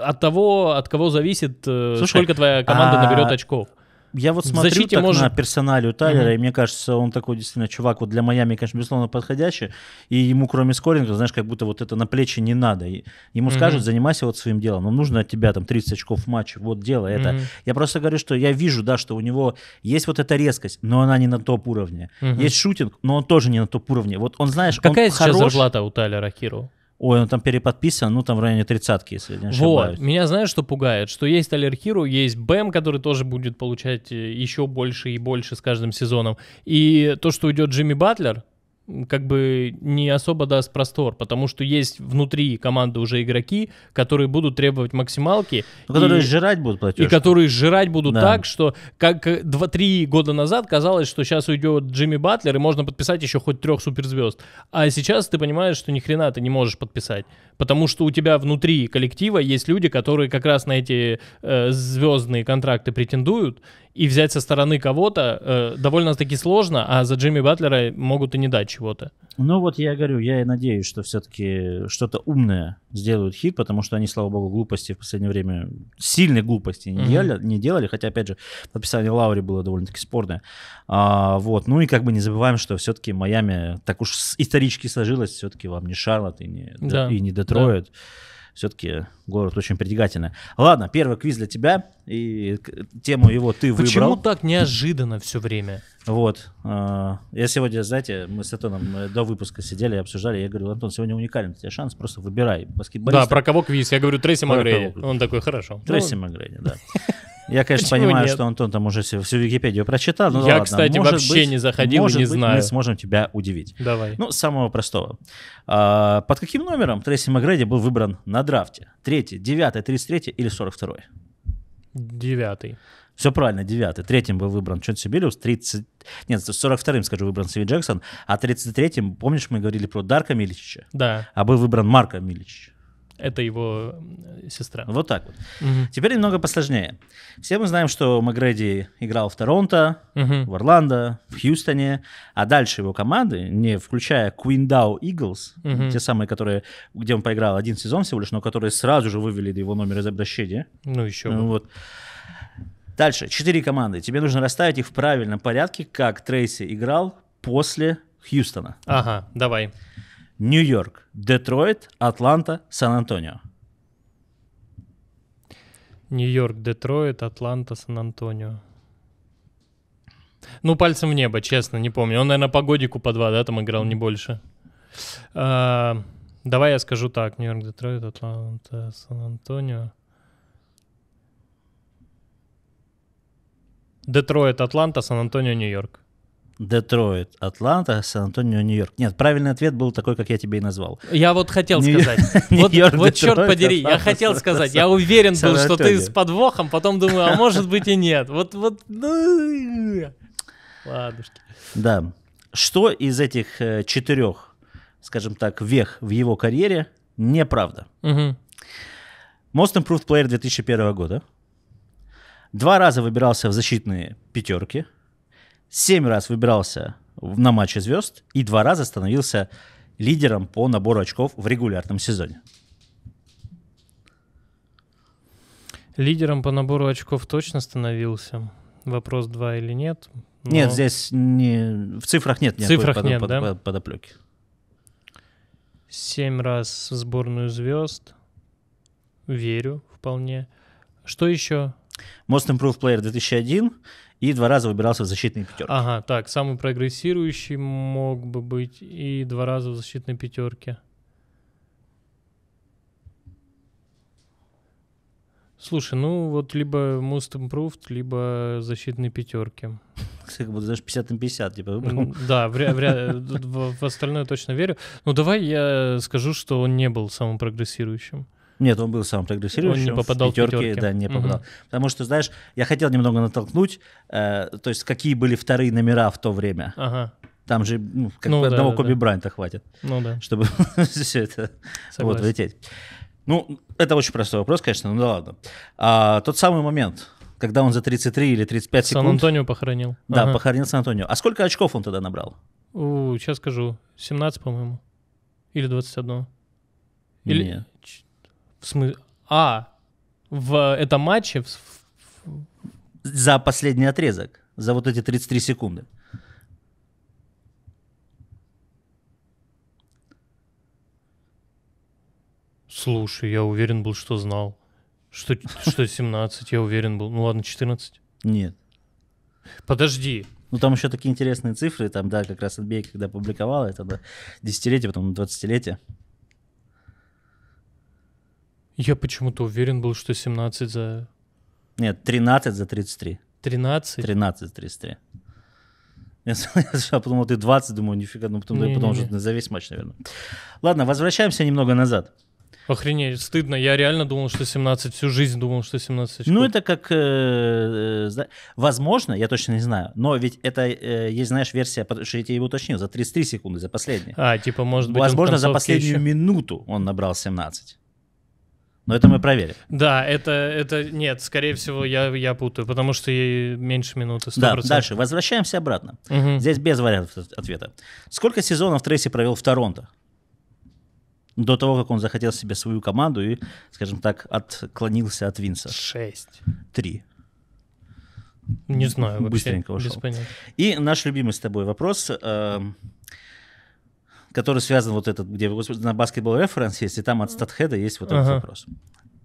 От того, от кого зависит, э, Слушай, сколько твоя команда а... наберет очков. Я вот смотрю защите так может... на персоналию Тайлера, mm-hmm. и мне кажется, он такой действительно чувак, вот для Майами, конечно, безусловно, подходящий, и ему кроме скоринга, знаешь, как будто вот это на плечи не надо. И ему mm-hmm. скажут, занимайся вот своим делом, Но нужно от тебя там 30 очков в матче, вот дело mm-hmm. это. Я просто говорю, что я вижу, да, что у него есть вот эта резкость, но она не на топ уровне. Mm-hmm. Есть шутинг, но он тоже не на топ уровне. Вот он, знаешь, Какая он сейчас хорош... зарплата у Тайлера Хиру? Ой, он там переподписан, ну там в районе тридцатки, если не ошибаюсь. Вот, меня знаешь, что пугает? Что есть Хиру, есть Бэм, который тоже будет получать э, еще больше и больше с каждым сезоном. И то, что уйдет Джимми Батлер, как бы не особо даст простор, потому что есть внутри команды уже игроки, которые будут требовать максималки. Ну, которые и, жрать будут платежки. И которые жрать будут да. так, что как 2-3 э, года назад казалось, что сейчас уйдет Джимми Батлер и можно подписать еще хоть трех суперзвезд. А сейчас ты понимаешь, что ни хрена ты не можешь подписать, потому что у тебя внутри коллектива есть люди, которые как раз на эти э, звездные контракты претендуют, и взять со стороны кого-то э, довольно-таки сложно, а за Джимми Батлера могут и не дать чего-то. Ну вот я говорю, я и надеюсь, что все-таки что-то умное сделают хит, потому что они, слава богу, глупости в последнее время, сильной глупости не, mm-hmm. делали, не делали, хотя, опять же, подписание Лаури было довольно-таки спорное. А, вот, ну и как бы не забываем, что все-таки Майами так уж исторически сложилось, все-таки вам не Шарлот и не, да. и не Детройт. Да все-таки город очень притягательный. Ладно, первый квиз для тебя, и тему его ты Почему выбрал. Почему так неожиданно все время? Вот. Э, я сегодня, знаете, мы с Антоном э, до выпуска сидели, обсуждали, я говорю, Антон, сегодня уникален у тебя шанс, просто выбирай баскетболиста. Да, про кого квиз? Я говорю Трейси Макгрейди. Он такой, хорошо. Трейси ну... Магрейди, да. Я, конечно, Почему понимаю, нет? что Антон там уже всю, всю Википедию прочитал. Но Я, ладно, кстати, может вообще быть, не заходил может и не быть, знаю. мы сможем тебя удивить. Давай. Ну, с самого простого. А, под каким номером Трейси Магреди был выбран на драфте? Третий, девятый, тридцать третий или сорок второй? Девятый. Все правильно, девятый. Третьим был выбран Чон Сибириус, Тридцать Нет, сорок вторым, скажу, выбран Сиви Джексон, а тридцать третьим помнишь, мы говорили про Дарка Миличича? Да. А был выбран Марка Миличича. Это его сестра. Ну, вот так вот. Угу. Теперь немного посложнее. Все мы знаем, что Магреди играл в Торонто, угу. в Орландо, в Хьюстоне, а дальше его команды, не включая Куиндау Иглс, угу. те самые, которые, где он поиграл один сезон всего лишь, но которые сразу же вывели его номер из обращения. Ну еще. Ну, вот. Дальше, четыре команды. Тебе нужно расставить их в правильном порядке, как Трейси играл после Хьюстона. Ага, давай. Нью-Йорк, Детройт, Атланта, Сан-Антонио. Нью-Йорк, Детройт, Атланта, Сан-Антонио. Ну, пальцем в небо, честно, не помню. Он, наверное, по годику по два, да, там играл, не больше. А, давай я скажу так. Нью-Йорк, Детройт, Атланта, Сан-Антонио. Детройт, Атланта, Сан-Антонио, Нью-Йорк. Детройт, Атланта, Сан-Антонио, Нью-Йорк. Нет, правильный ответ был такой, как я тебе и назвал. Я вот хотел сказать. Вот, вот черт подери, я хотел сказать. Я уверен был, что ты с подвохом, потом думаю, а может быть и нет. Вот, вот, ну, Ладушки. Да. Что из этих э, четырех, скажем так, вех в его карьере неправда? Угу. Most Improved Player 2001 года. Два раза выбирался в защитные пятерки. Семь раз выбирался на матче звезд и два раза становился лидером по набору очков в регулярном сезоне. Лидером по набору очков точно становился. Вопрос два или нет. Но... Нет, здесь не... в цифрах нет никакой цифрах под... нет, под... да? под... подоплеки. Семь раз в сборную звезд. Верю вполне. Что еще? Most Improved Player 2001 и два раза выбирался в защитные пятерки. Ага, так, самый прогрессирующий мог бы быть и два раза в защитной пятерке. Слушай, ну вот либо Most Improved, либо защитные пятерки. Как будто, знаешь, 50 на 50, типа. Выбрал. Да, в, в, в остальное точно верю. Ну давай я скажу, что он не был самым прогрессирующим. Нет, он был самым прогрессирующим. Он не попадал в пятерки, Да, не попадал. Угу. Потому что, знаешь, я хотел немного натолкнуть, э, то есть какие были вторые номера в то время. Ага. Там же ну, как ну, одного да, Коби да. Брайанта хватит, ну, да. чтобы все это вот лететь. Ну, это очень простой вопрос, конечно, ну да ладно. А, тот самый момент, когда он за 33 или 35 секунд... Сан-Антонио похоронил. Да, ага. похоронил Сан-Антонио. А сколько очков он тогда набрал? У, сейчас скажу. 17, по-моему. Или 21. Или... Нет. В смысле? А, в этом матче? В... За последний отрезок, за вот эти 33 секунды. Слушай, я уверен был, что знал. Что, что 17, я уверен был. Ну ладно, 14. Нет. Подожди. Ну там еще такие интересные цифры, там, да, как раз отбей, а, когда публиковал это, да, десятилетие, потом двадцатилетие. летие я почему-то уверен был, что 17 за... Нет, 13 за 33. 13? 13 за 33. Я подумал, ты 20, думаю, нифига, ну потом, не, потом не, не. за весь матч, наверное. Ладно, возвращаемся немного назад. Охренеть, стыдно. Я реально думал, что 17, всю жизнь думал, что 17 очков. Ну, это как... Э, э, возможно, я точно не знаю, но ведь это э, есть, знаешь, версия, потому что я тебе его уточнил, за 33 секунды, за последние. А, типа, может быть, Возможно, за последнюю еще... минуту он набрал 17. Но это мы проверим. Да, это, это нет, скорее всего, я, я путаю, потому что меньше минуты, 100%. Да, дальше, возвращаемся обратно. Угу. Здесь без вариантов ответа. Сколько сезонов Трейси провел в Торонто? До того, как он захотел себе свою команду и, скажем так, отклонился от Винса. Шесть. Три. Не знаю вообще. Быстренько ушел. И наш любимый с тобой вопрос. Э, который связан вот этот, где на баскетбол референс есть, и там от статхеда есть вот этот ага. вопрос.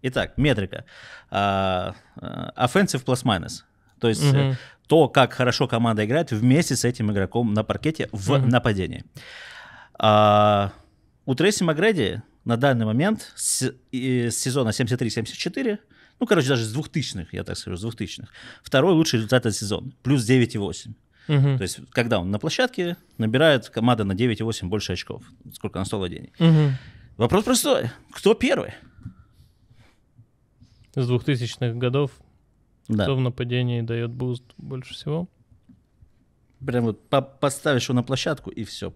Итак, метрика. Uh, offensive plus-minus. То есть угу. то, как хорошо команда играет вместе с этим игроком на паркете в угу. нападении. Uh, у Трейси Магреди на данный момент с, и, с сезона 73-74 ну, короче, даже с 2000-х, я так скажу, с 2000-х. Второй лучший результат этого сезона. Плюс 9,8. Угу. То есть, когда он на площадке, набирает команда на 9,8 больше очков. Сколько на 100 денег. Угу. Вопрос простой. Кто первый? С 2000-х годов да. кто в нападении дает буст больше всего? Прям вот по поставишь его на площадку и все.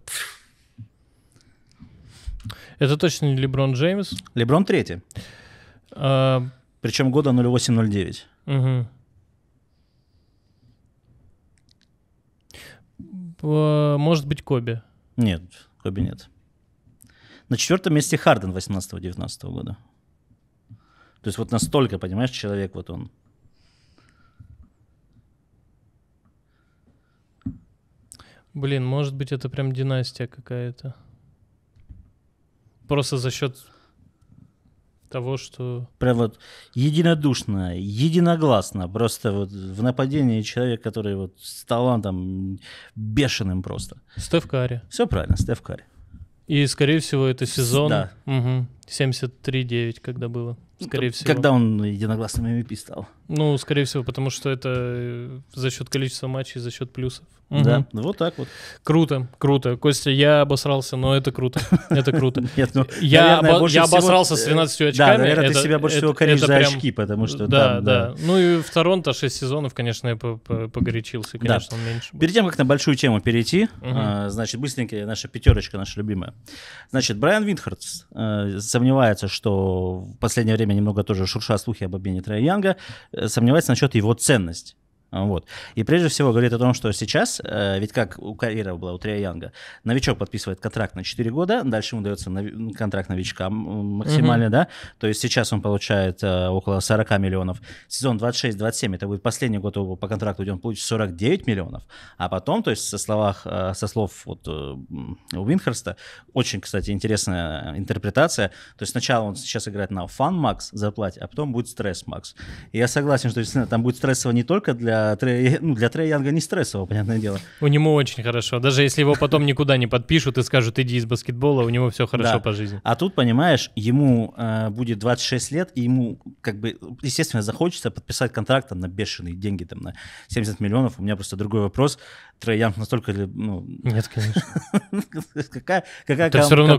Это точно не Леброн Джеймс? Леброн третий. А... Причем года 08-09. Угу. Э, может быть, Коби. Нет, Коби нет. На четвертом месте Харден 18-19 года. То есть вот настолько, понимаешь, человек вот он. Блин, может быть, это прям династия какая-то. Просто за счет того, что... Прям вот единодушно, единогласно, просто вот в нападении человек, который вот с талантом бешеным просто. Стеф Карри. Все правильно, Стеф Карри. И, скорее всего, это сезон да. угу, 73-9, когда было, скорее ну, всего. Когда он единогласным MVP эм стал. Ну, скорее всего, потому что это э, за счет количества матчей, за счет плюсов. Угу. Да, ну вот так вот. Круто, круто. Костя, я обосрался, но это круто. Это круто. Нет, ну, я, наверное, обо... я всего... обосрался с 13 э, очками. Да, наверное, это, ты себя больше это, всего коришь за прям... очки, потому что... Да, там, да, да. Ну и в Торонто 6 сезонов, конечно, я погорячился, конечно, да. меньше. Был. Перед тем, как на большую тему перейти, угу. а, значит, быстренько наша пятерочка, наша любимая. Значит, Брайан Винхардс а, э, сомневается, что в последнее время немного тоже шурша слухи об обмене Трея Янга сомневается насчет его ценности. А, вот. И прежде всего говорит о том, что сейчас, э, ведь как у карьера была у Трия Янга, новичок подписывает контракт на 4 года, дальше ему дается нов... контракт новичка максимально, mm-hmm. да, то есть сейчас он получает э, около 40 миллионов, сезон 26-27, это будет последний год его по контракту, где он получит 49 миллионов, а потом, то есть со, словах, э, со слов вот, э, Уинхерста, очень, кстати, интересная интерпретация, то есть сначала он сейчас играет на фан-макс зарплате, а потом будет стресс-макс. Я согласен, что действительно там будет стрессово не только для для, Трэ, ну, для Трея Янга не стрессово, понятное дело. У него очень хорошо. Даже если его потом никуда не подпишут и скажут, иди из баскетбола, у него все хорошо да. по жизни. А тут, понимаешь, ему э, будет 26 лет, и ему, как бы, естественно, захочется подписать контракт там, на бешеные деньги, там, на 70 миллионов. У меня просто другой вопрос. Трей Янг настолько... Ну... Нет, конечно. Какая, какая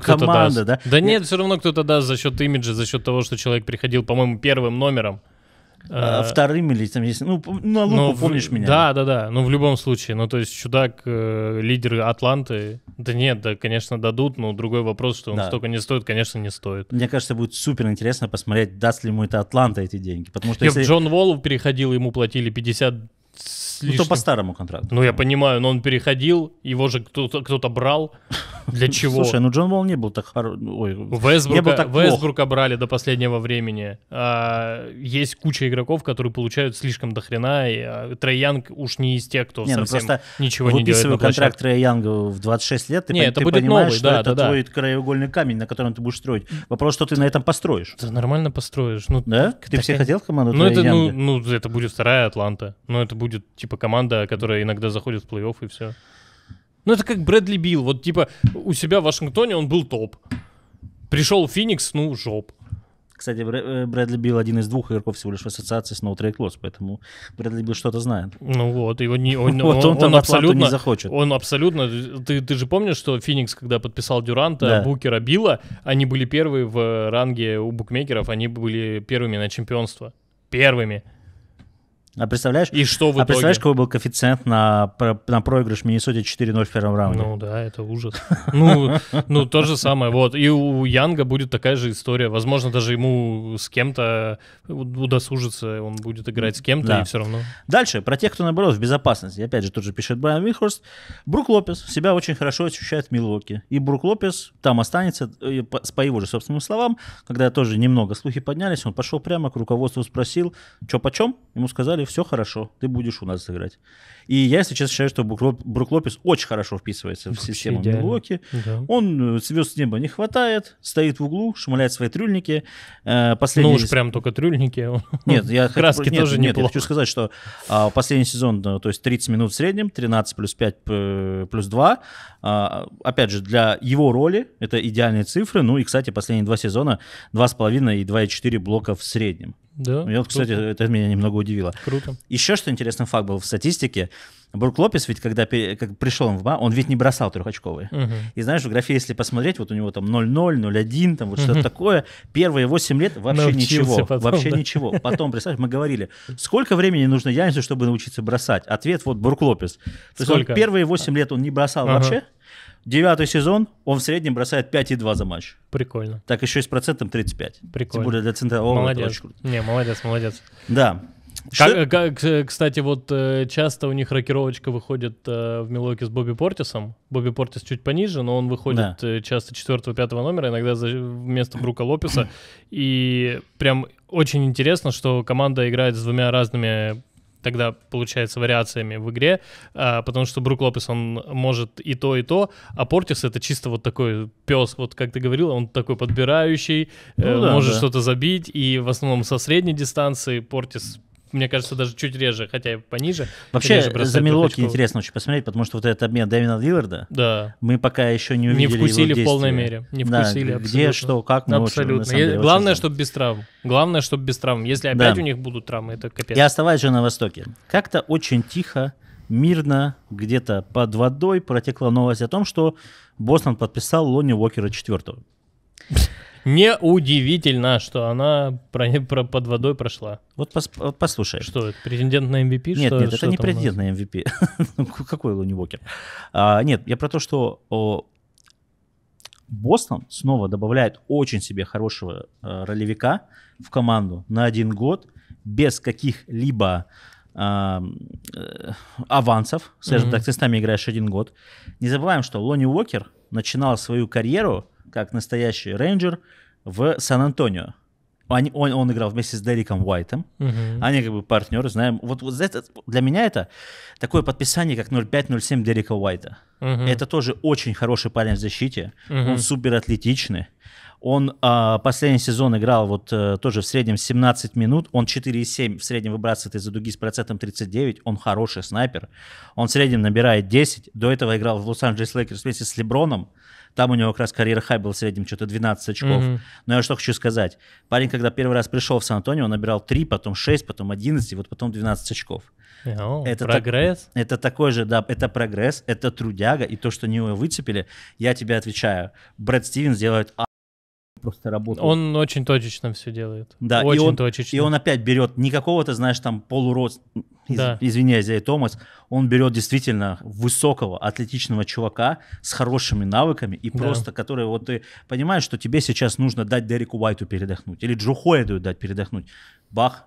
команда, да? Да нет, все равно кто-то даст за счет имиджа, за счет того, что человек приходил, по-моему, первым номером а, а вторым или там если ну на луку но, ну, помнишь в, меня да да да ну в любом случае ну то есть чудак э, лидер Атланты да нет да конечно дадут но другой вопрос что он да. столько не стоит конечно не стоит мне кажется будет супер интересно посмотреть даст ли ему это Атланта эти деньги потому что если... Джон Волл переходил ему платили 50 слишком... Ну, то по старому контракту. Ну, я понимаю, но он переходил, его же кто-то, кто-то брал. Для чего? Слушай, ну Джон Волл не был так хорош. Весбрука, не был брали до последнего времени. А, есть куча игроков, которые получают слишком дохрена. И, а, Трей Янг уж не из тех, кто ну, совсем ничего не делает на контракт Трей Янга в 26 лет, ты, не, это ты будет понимаешь, что это да, твой краеугольный камень, на котором ты будешь строить. Вопрос, что ты на этом построишь. Ты нормально построишь. Ну, да? Ты все хотел команду ну, Трей ну, Янга? Ну, это будет вторая Атланта. Но ну, это будет типа команда, которая иногда заходит в плей-офф и все. Ну это как Брэдли Билл, вот типа у себя в Вашингтоне он был топ. Пришел Феникс, ну жоп. Кстати, э, Брэдли Билл один из двух игроков всего лишь в ассоциации с No Trade Clause, поэтому Брэдли Билл что-то знает. Ну вот, его не, он, вот он, он, он абсолютно не захочет. Он абсолютно. Ты, ты же помнишь, что Феникс, когда подписал Дюранта, да. Букера, Билла, они были первые в э, ранге у букмекеров, они были первыми на чемпионство. Первыми. А представляешь, и что в итоге? а представляешь, какой был коэффициент на, на проигрыш Миннесоте 4-0 в первом раунде? Ну да, это ужас. Ну, ну то же самое. Вот. И у Янга будет такая же история. Возможно, даже ему с кем-то удосужится, он будет играть с кем-то, да. и все равно. Дальше, про тех, кто наоборот в безопасности. Опять же, тут же пишет Брайан Вихорст. Брук Лопес себя очень хорошо ощущает в Милуоке. И Брук Лопес там останется, э, по его же собственным словам, когда тоже немного слухи поднялись, он пошел прямо к руководству, спросил, что почем? Ему сказали, все хорошо, ты будешь у нас играть. И я, если честно, считаю, что Брук Лопес очень хорошо вписывается Вообще в систему идеально. Милуоки. Да. Он э, звезд с неба не хватает, стоит в углу, шмаляет свои трюльники. Э, последний... Ну уж прям только трюльники. А нет, я, Краски хочу... тоже нет, я хочу сказать, что а, последний сезон, э, то есть 30 минут в среднем, 13 плюс 5 плюс 2. А, опять же, для его роли это идеальные цифры. Ну и, кстати, последние два сезона 2,5 и 2,4 блока в среднем. Да. И вот, кстати, это меня немного удивило. Круто. Еще что интересный факт был в статистике. Брук Лопес ведь, когда как пришел он в МА, он ведь не бросал трехочковые. Угу. И знаешь, в графе, если посмотреть, вот у него там 0-0, 0-1, там вот что-то такое, первые 8 лет вообще Научился ничего. Потом, вообще да? ничего. Потом, представь мы говорили, сколько времени нужно Янису, чтобы научиться бросать? Ответ вот Брук Лопес. То сколько? есть первые 8 лет он не бросал ага. вообще, Девятый сезон, он в среднем бросает 5,2 за матч. Прикольно. Так еще и с процентом 35. Прикольно. Тем более для центра. О, молодец. очень круто. Не, молодец, молодец. Да. Как, кстати, вот э, часто у них рокировочка выходит э, в Милоке с Бобби Портисом. Бобби Портис чуть пониже, но он выходит да. Э, часто 4-5 номера, иногда вместо Брука Лопеса. И прям очень интересно, что команда играет с двумя разными тогда получается вариациями в игре, а, потому что Брук Лопес, он может и то, и то, а Портис это чисто вот такой пес, вот как ты говорил, он такой подбирающий, ну, э, да, может да. что-то забить, и в основном со средней дистанции Портис мне кажется, даже чуть реже, хотя и пониже. Вообще, за Милоки интересно очень посмотреть, потому что вот этот обмен Дэвина Лилларда, да. мы пока еще не увидели Не вкусили его в полной мере. Не вкусили да, абсолютно. Где, что, как, мы Абсолютно. Очень, деле, Главное, чтобы без травм. Главное, чтобы без травм. Если опять да. у них будут травмы, это капец. Я оставаюсь же на Востоке, как-то очень тихо, мирно, где-то под водой протекла новость о том, что Бостон подписал Лони Уокера четвертого. Неудивительно, что она про, про, под водой прошла. Вот, пос, вот послушай. Что это, претендент на MVP? Нет, что, нет, что это не президент на MVP. Ну, какой Лони Уокер? А, нет, я про то, что Бостон снова добавляет очень себе хорошего э, ролевика в команду на один год, без каких-либо а, э, авансов, скажем так, ты с нами играешь один год. Не забываем, что Лони Уокер начинал свою карьеру как настоящий рейнджер в Сан-Антонио. Он, он, он играл вместе с Дериком Уайтом. Угу. Они как бы партнеры, знаем. Вот, вот это, для меня это такое подписание, как 05-07 Дерика Уайта. Угу. Это тоже очень хороший парень в защите. Угу. Он супер атлетичный. Он э, последний сезон играл вот э, тоже в среднем 17 минут. Он 4,7 в среднем выбрасывает из-за дуги с процентом 39. Он хороший снайпер. Он в среднем набирает 10. До этого играл в Лос-Анджелес Лейкерс вместе с Леброном. Там у него как раз карьера хай был в среднем что-то 12 очков. Mm-hmm. Но я что хочу сказать. Парень, когда первый раз пришел в Сан-Антонио, он набирал 3, потом 6, потом 11, и вот потом 12 очков. Oh, это прогресс? Так, это такой же, да, это прогресс, это трудяга, и то, что не его выцепили, я тебе отвечаю, Брэд Стивен сделает просто работал. Он очень точечно все делает. Да, очень и он, точечно. И он опять берет не какого-то, знаешь, там полурост, Из, да. Извиняюсь, за Томас. Он берет действительно высокого, атлетичного чувака с хорошими навыками и да. просто, который вот ты понимаешь, что тебе сейчас нужно дать Дереку Уайту передохнуть или Джо Хойду дать передохнуть. Бах,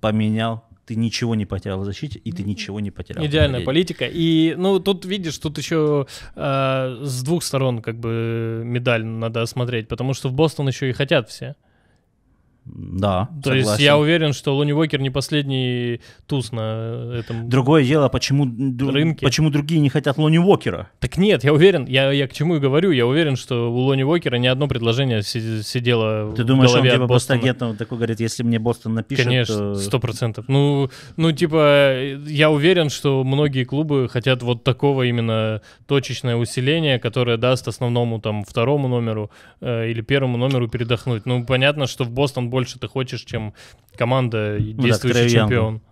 поменял ты ничего не потерял в защите, и ты ничего не потерял. Идеальная политика. И, ну, тут видишь, тут еще э, с двух сторон как бы медаль надо осмотреть потому что в Бостон еще и хотят все. Да. То согласен. есть я уверен, что Лони Уокер не последний туз на этом. Другое дело, почему дру... рынке. Почему другие не хотят Лони Уокера? Так нет, я уверен, я, я к чему и говорю, я уверен, что у Лони Уокера ни одно предложение си- сидело. Ты думаешь, в голове он типа просто где такой говорит, если мне Бостон напишет. Конечно, сто процентов. Ну, ну типа я уверен, что многие клубы хотят вот такого именно точечное усиление, которое даст основному там второму номеру э, или первому номеру передохнуть. Ну понятно, что в Бостон больше больше ты хочешь, чем команда действующий ну, да, чемпион.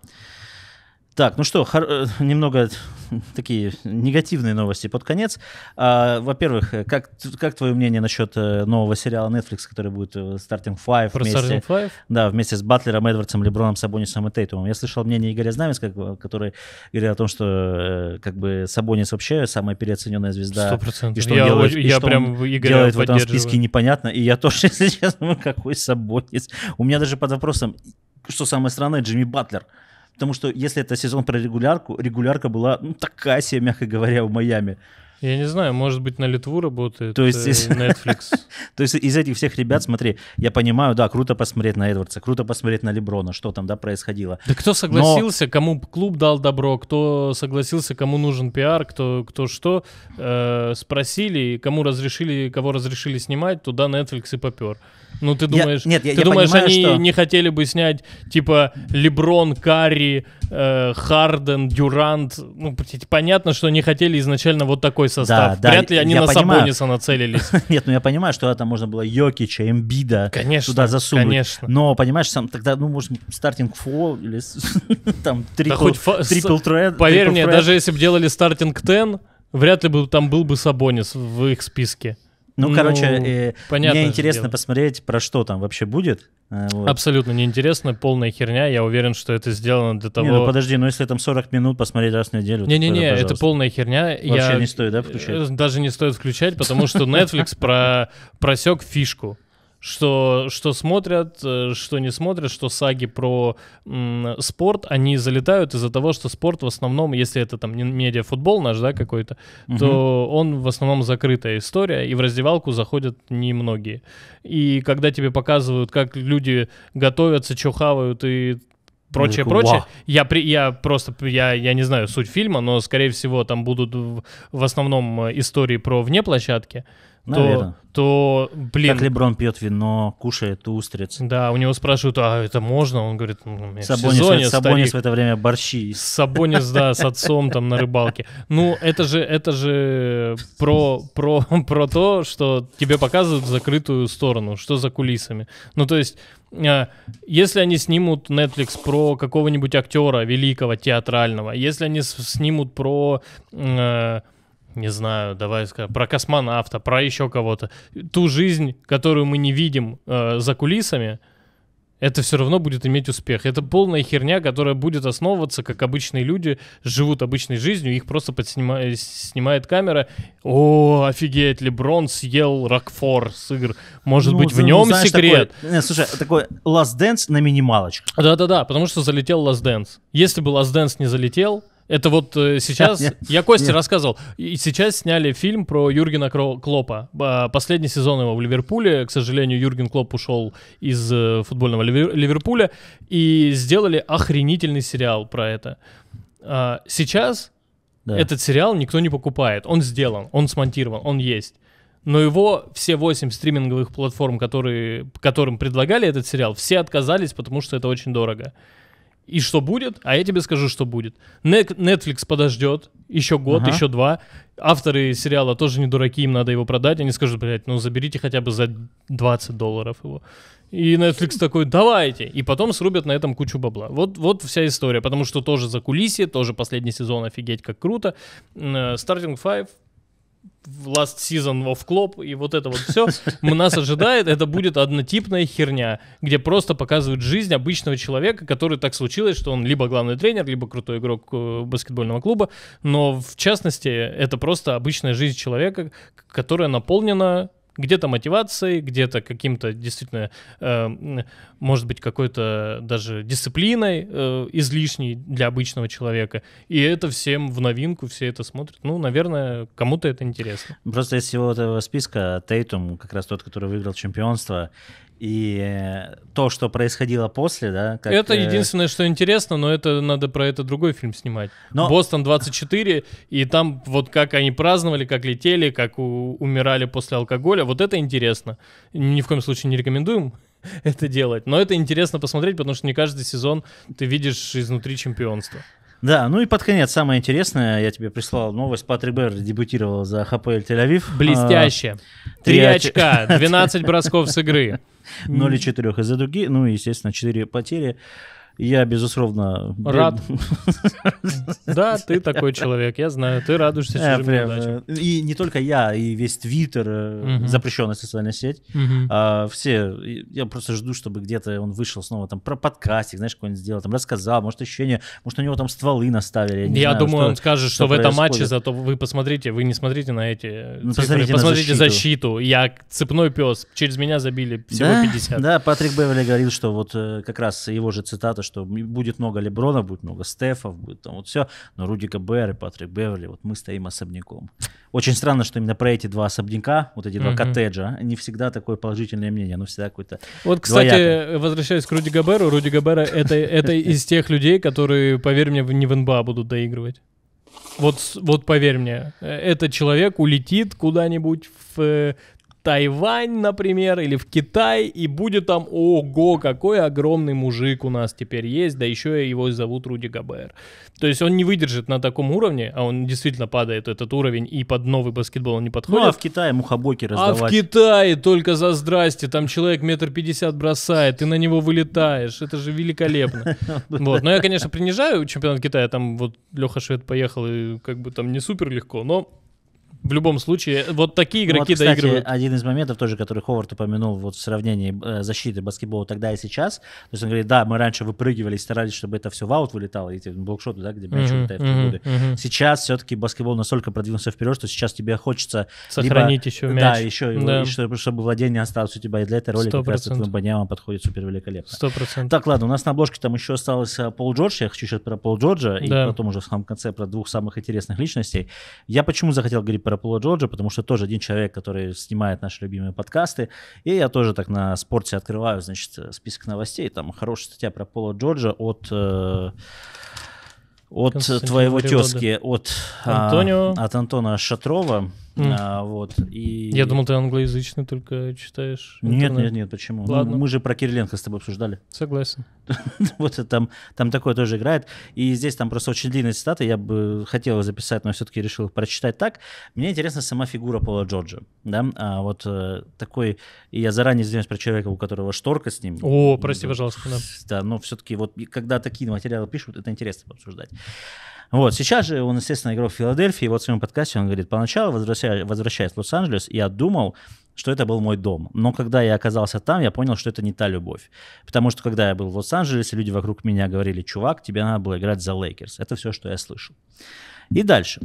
Так, ну что, э, немного такие негативные новости под конец. А, во-первых, как, как твое мнение насчет э, нового сериала Netflix, который будет э, Starting Five Про вместе? Starting Five? Да, вместе с Батлером, Эдвардсом, Леброном, Сабонисом и Тейтумом. Я слышал мнение Игоря Знаменска, который говорил о том, что как бы Сабонис вообще самая переоцененная звезда. 100%. И что я, он делает, я и что прям он делает в этом списке, непонятно. И я тоже, если честно, какой Сабонис. У меня даже под вопросом, что самое странное, Джимми Батлер – Потому что если это сезон про регулярку, регулярка была ну, такая себе, мягко говоря, в Майами. Я не знаю, может быть, на Литву работает то есть, э, из... Netflix. то есть из этих всех ребят, смотри, я понимаю, да, круто посмотреть на Эдвардса, круто посмотреть на Леброна, что там, да, происходило. Да кто согласился, Но... кому клуб дал добро, кто согласился, кому нужен пиар, кто, кто что, э, спросили, кому разрешили, кого разрешили снимать, туда Netflix и попер. Ну, ты думаешь, я, нет, я, ты я думаешь, понимаю, они что... не хотели бы снять типа Леброн, Карри, э, Харден, Дюрант. Ну, понятно, что они хотели изначально вот такой такой состав. Да, Вряд да, ли они на понимаю. Сабониса нацелились. Нет, ну я понимаю, что там можно было Йокича, Эмбида конечно, туда засунуть. Конечно. Но, понимаешь, сам тогда, ну, может, стартинг фо или там трипл, да трипл тред. Поверь мне, даже если бы делали стартинг тен, вряд ли бы там был бы Сабонис в их списке. Ну, ну короче, э, понятно мне интересно дело. посмотреть, про что там вообще будет. Э, вот. Абсолютно неинтересно, полная херня. Я уверен, что это сделано для того... Не, ну подожди, ну если там 40 минут посмотреть раз в неделю... Не-не-не, это, это полная херня. Вообще Я... не стоит, да, включать? Даже не стоит включать, потому что Netflix просек фишку что, что смотрят, э, что не смотрят, что саги про м, спорт, они залетают из-за того, что спорт в основном, если это там не медиафутбол наш, да, какой-то, угу. то он в основном закрытая история, и в раздевалку заходят немногие. И когда тебе показывают, как люди готовятся, что и прочее, Никуда. прочее. Я, при, я просто, я, я не знаю суть фильма, но, скорее всего, там будут в, в основном э, истории про вне площадки то, то, блин... Как Леброн пьет вино, кушает устриц. Да, у него спрашивают, а это можно? Он говорит, ну, в Сабонис, сезоне, в, Сабонис в это время борщи. Сабонис, да, с отцом там на рыбалке. Ну, это же, это же про, про, про то, что тебе показывают закрытую сторону, что за кулисами. Ну, то есть... А, если они снимут Netflix про какого-нибудь актера великого театрального, если они снимут про а, не знаю, давай скажем, про космонавта, про еще кого-то, ту жизнь, которую мы не видим э, за кулисами, это все равно будет иметь успех. Это полная херня, которая будет основываться, как обычные люди живут обычной жизнью, их просто подснимает, э, снимает камера. О, офигеть, Леброн съел Рокфор с игр. Может ну, быть, в нем ну, знаешь, секрет? Такой, э, нет, слушай, такой Last Dance на минималочках. Да-да-да, потому что залетел Last Dance. Если бы Last Dance не залетел, это вот э, сейчас... Нет, я Косте рассказывал. И сейчас сняли фильм про Юргена Клопа. Последний сезон его в Ливерпуле. К сожалению, Юрген Клоп ушел из э, футбольного Ливерпуля. И сделали охренительный сериал про это. А, сейчас да. этот сериал никто не покупает. Он сделан, он смонтирован, он есть. Но его все восемь стриминговых платформ, которые, которым предлагали этот сериал, все отказались, потому что это очень дорого и что будет, а я тебе скажу, что будет. Netflix подождет еще год, ага. еще два. Авторы сериала тоже не дураки, им надо его продать. Они скажут, блядь, ну заберите хотя бы за 20 долларов его. И Netflix такой, давайте. И потом срубят на этом кучу бабла. Вот, вот вся история. Потому что тоже за кулиси, тоже последний сезон, офигеть, как круто. Э, Starting Five Last Season of Klopp и вот это вот все нас ожидает, это будет однотипная херня, где просто показывают жизнь обычного человека, который так случилось, что он либо главный тренер, либо крутой игрок э, баскетбольного клуба, но в частности это просто обычная жизнь человека, которая наполнена где-то мотивацией, где-то каким-то действительно, эм, может быть, какой-то даже дисциплиной э, излишней для обычного человека. И это всем в новинку, все это смотрят. Ну, наверное, кому-то это интересно. Просто из всего этого списка Тейтум, как раз тот, который выиграл чемпионство, и то, что происходило после, да? Как, это э, единственное, что интересно, но это надо про это другой фильм снимать. Но... Бостон 24, и там вот как они праздновали, как летели, как у- умирали после алкоголя, вот это интересно. Ни в коем случае не рекомендуем это делать, но это интересно посмотреть, потому что не каждый сезон ты видишь изнутри чемпионство. Да, ну и под конец самое интересное, я тебе прислал новость, Патрик Берр дебютировал за ХПЛ Тель-Авив. Блестяще. А, три очка, 12 бросков с игры. 0,4 из-за дуги, ну и, естественно, 4 потери. Я, безусловно... Рад. Да, ты такой человек, я знаю. Ты радуешься э, чужим неудачам. Э, и не только я, и весь Твиттер, э, запрещенная социальная сеть. А, все, я просто жду, чтобы где-то он вышел снова там про подкастик, знаешь, какой-нибудь сделал, там рассказал, может, ощущение, может, у него там стволы наставили. Я думаю, он скажет, что в этом матче зато вы посмотрите, вы не смотрите на эти ну, посмотрите защиту. Я цепной пес, через меня забили всего 50. Да, Патрик Беверли говорил, что вот как раз его же цитата, что будет много Леброна, будет много Стефов, будет там вот все, но Руди Габер и Патрик Беверли, вот мы стоим особняком. Очень странно, что именно про эти два особняка, вот эти угу. два коттеджа, не всегда такое положительное мнение, но всегда какое-то Вот, кстати, двоякое. возвращаясь к Руди Габеру, Руди Габера это, это из тех людей, которые, поверь мне, не в НБА будут доигрывать. Вот, вот поверь мне, э, этот человек улетит куда-нибудь в э, Тайвань, например, или в Китай, и будет там, ого, какой огромный мужик у нас теперь есть, да еще его зовут Руди Габер. То есть он не выдержит на таком уровне, а он действительно падает этот уровень, и под новый баскетбол он не подходит. Ну а в Китае мухобоки раздавать. А в Китае только за здрасте, там человек метр пятьдесят бросает, ты на него вылетаешь, это же великолепно. Вот, но я, конечно, принижаю чемпионат Китая, там вот Леха Швед поехал, и как бы там не супер легко, но в любом случае, вот такие игроки вот, кстати, доигрывают. один из моментов тоже, который Ховард упомянул вот в сравнении э, защиты баскетбола тогда и сейчас. То есть он говорит, да, мы раньше выпрыгивали и старались, чтобы это все в аут вылетало, эти блокшоты, да, где мяч mm-hmm, улетает mm-hmm, Mm-hmm. Сейчас все-таки баскетбол настолько продвинулся вперед, что сейчас тебе хочется... Сохранить либо, еще мяч. Да, еще, да. И, чтобы, чтобы владение осталось у тебя. И для этой роли 100%. как раз этот Баняма подходит супер великолепно. Сто процентов. Так, ладно, у нас на обложке там еще осталось э, Пол Джордж. Я хочу сейчас про Пол Джорджа да. и потом уже в самом конце про двух самых интересных личностей. Я почему захотел говорить про Пола Джорджа, потому что тоже один человек, который снимает наши любимые подкасты. И я тоже так на спорте открываю, значит, список новостей. Там хорошая статья про Пола Джорджа от... Э, от твоего тезки, от, а, Антонио. А, от Антона Шатрова. А, вот, и... Я думал, ты англоязычный только читаешь. Интернет. Нет, нет, нет, почему? Ну, Ладно. Ну, мы же про Кириленко с тобой обсуждали. Согласен. вот там, там такое тоже играет. И здесь там просто очень длинные цитаты, я бы хотел его записать, но все-таки решил их прочитать так. Мне интересна сама фигура Пола Джорджа. Да? А вот э, такой, и я заранее извиняюсь про человека, у которого шторка с ним. О, прости, пожалуйста. Да, да но все-таки вот, когда такие материалы пишут, это интересно обсуждать. Вот, сейчас же он, естественно, играл в Филадельфии, И вот в своем подкасте он говорит, поначалу, возвращаясь, возвращаясь в Лос-Анджелес, я думал, что это был мой дом. Но когда я оказался там, я понял, что это не та любовь. Потому что когда я был в Лос-Анджелесе, люди вокруг меня говорили, чувак, тебе надо было играть за Лейкерс. Это все, что я слышал. И дальше.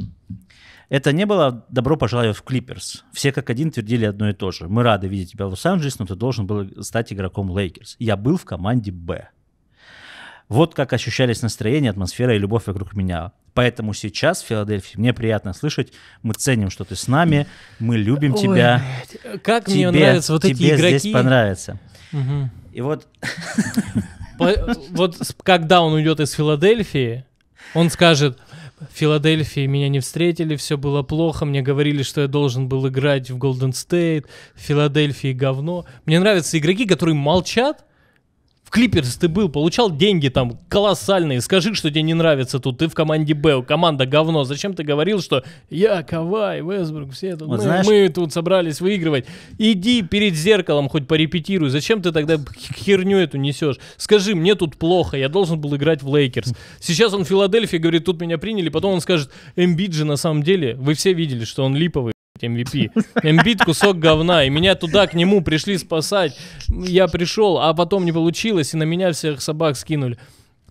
Это не было добро пожаловать в Клиперс. Все как один твердили одно и то же. Мы рады видеть тебя в Лос-Анджелесе, но ты должен был стать игроком Лейкерс. Я был в команде Б. Вот как ощущались настроение, атмосфера и любовь вокруг меня. Поэтому сейчас в Филадельфии мне приятно слышать, мы ценим, что ты с нами, мы любим Ой, тебя. Как тебе, мне нравятся вот эти тебе игроки. здесь понравится. Угу. И вот... Вот когда он уйдет из Филадельфии, он скажет, в Филадельфии меня не встретили, все было плохо, мне говорили, что я должен был играть в Golden State, в Филадельфии говно. Мне нравятся игроки, которые молчат, Клиперс ты был, получал деньги там колоссальные, скажи, что тебе не нравится тут, ты в команде Б, команда говно, зачем ты говорил, что я, Кавай, Весбрук, все тут, вот мы, знаешь... мы тут собрались выигрывать, иди перед зеркалом хоть порепетируй, зачем ты тогда херню эту несешь, скажи, мне тут плохо, я должен был играть в Лейкерс, сейчас он в Филадельфии говорит, тут меня приняли, потом он скажет, Эмбиджи на самом деле, вы все видели, что он липовый, MVP. Эмбит кусок говна, и меня туда к нему пришли спасать. Я пришел, а потом не получилось, и на меня всех собак скинули.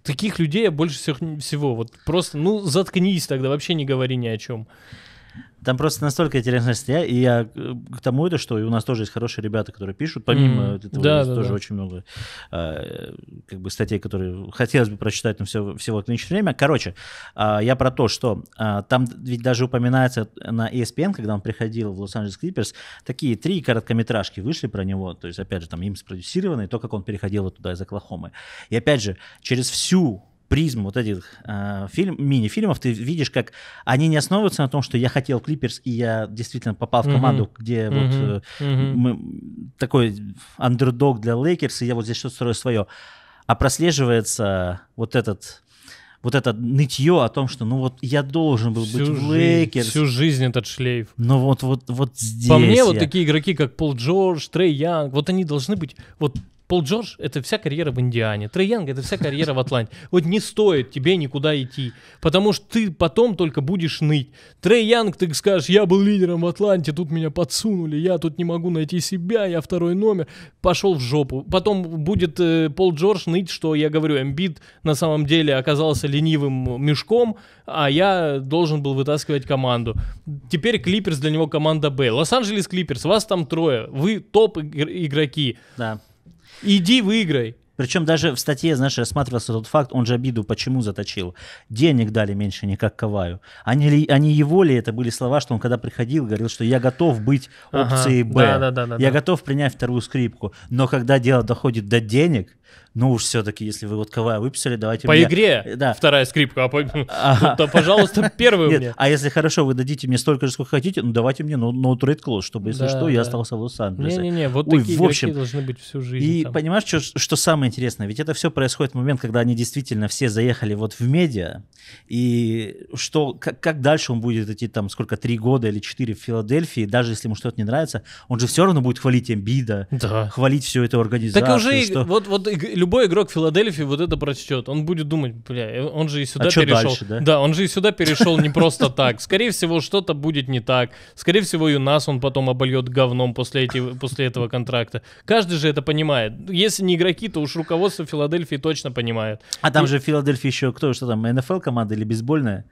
Таких людей я больше всех, всего. Вот просто, ну, заткнись тогда, вообще не говори ни о чем. Там просто настолько интересная статья, и я э, к тому это, что и у нас тоже есть хорошие ребята, которые пишут, помимо mm этого да, да, тоже да. очень много э, как бы статей, которые хотелось бы прочитать, но все, всего к время. Короче, э, я про то, что э, там ведь даже упоминается на ESPN, когда он приходил в Лос-Анджелес Клиперс, такие три короткометражки вышли про него, то есть, опять же, там им спродюсированные, то, как он переходил туда из Оклахомы. И опять же, через всю призму вот этих э, фильм, мини-фильмов ты видишь, как они не основываются на том, что я хотел Клиперс, и я действительно попал в команду, mm-hmm. где mm-hmm. вот э, mm-hmm. мы, такой андердог для Лейкерс, и я вот здесь что-то строю свое. А прослеживается вот этот вот это нытье о том, что ну вот я должен был всю быть в Лейкерс. Всю жизнь этот шлейф. Но ну вот, вот, вот здесь По мне я... вот такие игроки, как Пол Джордж, Трей Янг, вот они должны быть вот Пол Джордж — это вся карьера в Индиане. Трей Янг — это вся карьера в Атланте. Вот не стоит тебе никуда идти, потому что ты потом только будешь ныть. Трей Янг, ты скажешь, я был лидером в Атланте, тут меня подсунули, я тут не могу найти себя, я второй номер. Пошел в жопу. Потом будет э, Пол Джордж ныть, что я говорю, Эмбит на самом деле оказался ленивым мешком, а я должен был вытаскивать команду. Теперь Клиперс для него команда Б. Лос-Анджелес Клиперс, вас там трое, вы топ игроки. Да. Иди выиграй. Причем даже в статье, знаешь, рассматривался тот факт, он же обиду почему заточил. Денег дали меньше, не как Коваю. Они, а ли, они а его ли это были слова, что он когда приходил, говорил, что я готов быть опцией ага, Б, да, да, да, да, я да. готов принять вторую скрипку. Но когда дело доходит до денег, ну уж все-таки, если вы вот КВА выписали, давайте... По меня... игре да. вторая скрипка, а по... а... пожалуйста, первую мне. А если хорошо, вы дадите мне столько же, сколько хотите, ну давайте мне no, no trade clause, чтобы, если что, я остался в Лос-Анджелесе. Не-не-не, вот такие в должны быть всю жизнь. И понимаешь, что, что самое интересное? Ведь это все происходит в момент, когда они действительно все заехали вот в медиа, и что, как, как дальше он будет идти там, сколько, три года или четыре в Филадельфии, даже если ему что-то не нравится, он же все равно будет хвалить Эмбида, да. хвалить всю эту организацию. Так уже вот, вот любой игрок Филадельфии вот это прочтет. Он будет думать, бля, э, он же и сюда а перешел. Дальше, да? да, он же и сюда перешел не просто так. Скорее всего, что-то будет не так. Скорее всего, и у нас он потом обольет говном после, эти, после этого контракта. Каждый же это понимает. Если не игроки, то уж руководство Филадельфии точно понимает. А там и... же в Филадельфии еще кто, что там, НФЛ команда или бейсбольная?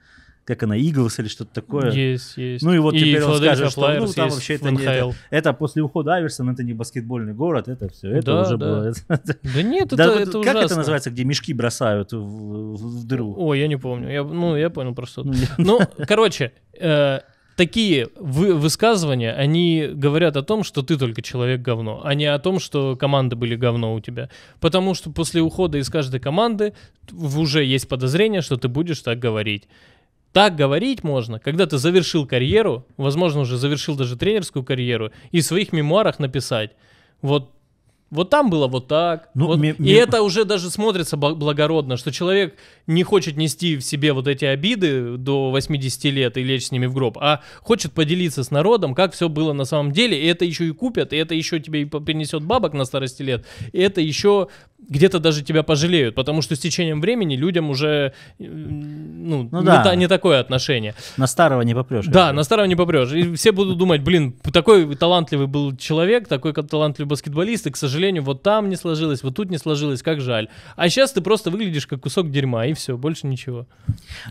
как она, Иглс или что-то такое. Есть, есть. Ну и вот и теперь он скажет, что ну, там вообще это не... Это, это после ухода Айверсона, это не баскетбольный город, это все, это да, уже да. было. Да нет, это, да, это Как ужасно. это называется, где мешки бросают в, в, в дыру? О, я не помню. Я, ну, я понял просто. Ну, ну короче, э, такие высказывания, они говорят о том, что ты только человек говно, а не о том, что команды были говно у тебя. Потому что после ухода из каждой команды уже есть подозрение, что ты будешь так говорить. Так говорить можно, когда ты завершил карьеру, возможно, уже завершил даже тренерскую карьеру, и в своих мемуарах написать, вот вот там было вот так. Ну, вот. и это уже даже смотрится благородно, что человек не хочет нести в себе вот эти обиды до 80 лет и лечь с ними в гроб, а хочет поделиться с народом, как все было на самом деле. И это еще и купят, и это еще тебе и принесет бабок на старости лет, и это еще где-то даже тебя пожалеют, потому что с течением времени людям уже э, ну, ну, не, да. та, не такое отношение. На старого не попрешь. Да, на старого не попрешь. И все будут думать, блин, такой талантливый был человек, такой талантливый баскетболист, и, к сожалению, вот там не сложилось, вот тут не сложилось, как жаль. А сейчас ты просто выглядишь как кусок дерьма, и все, больше ничего.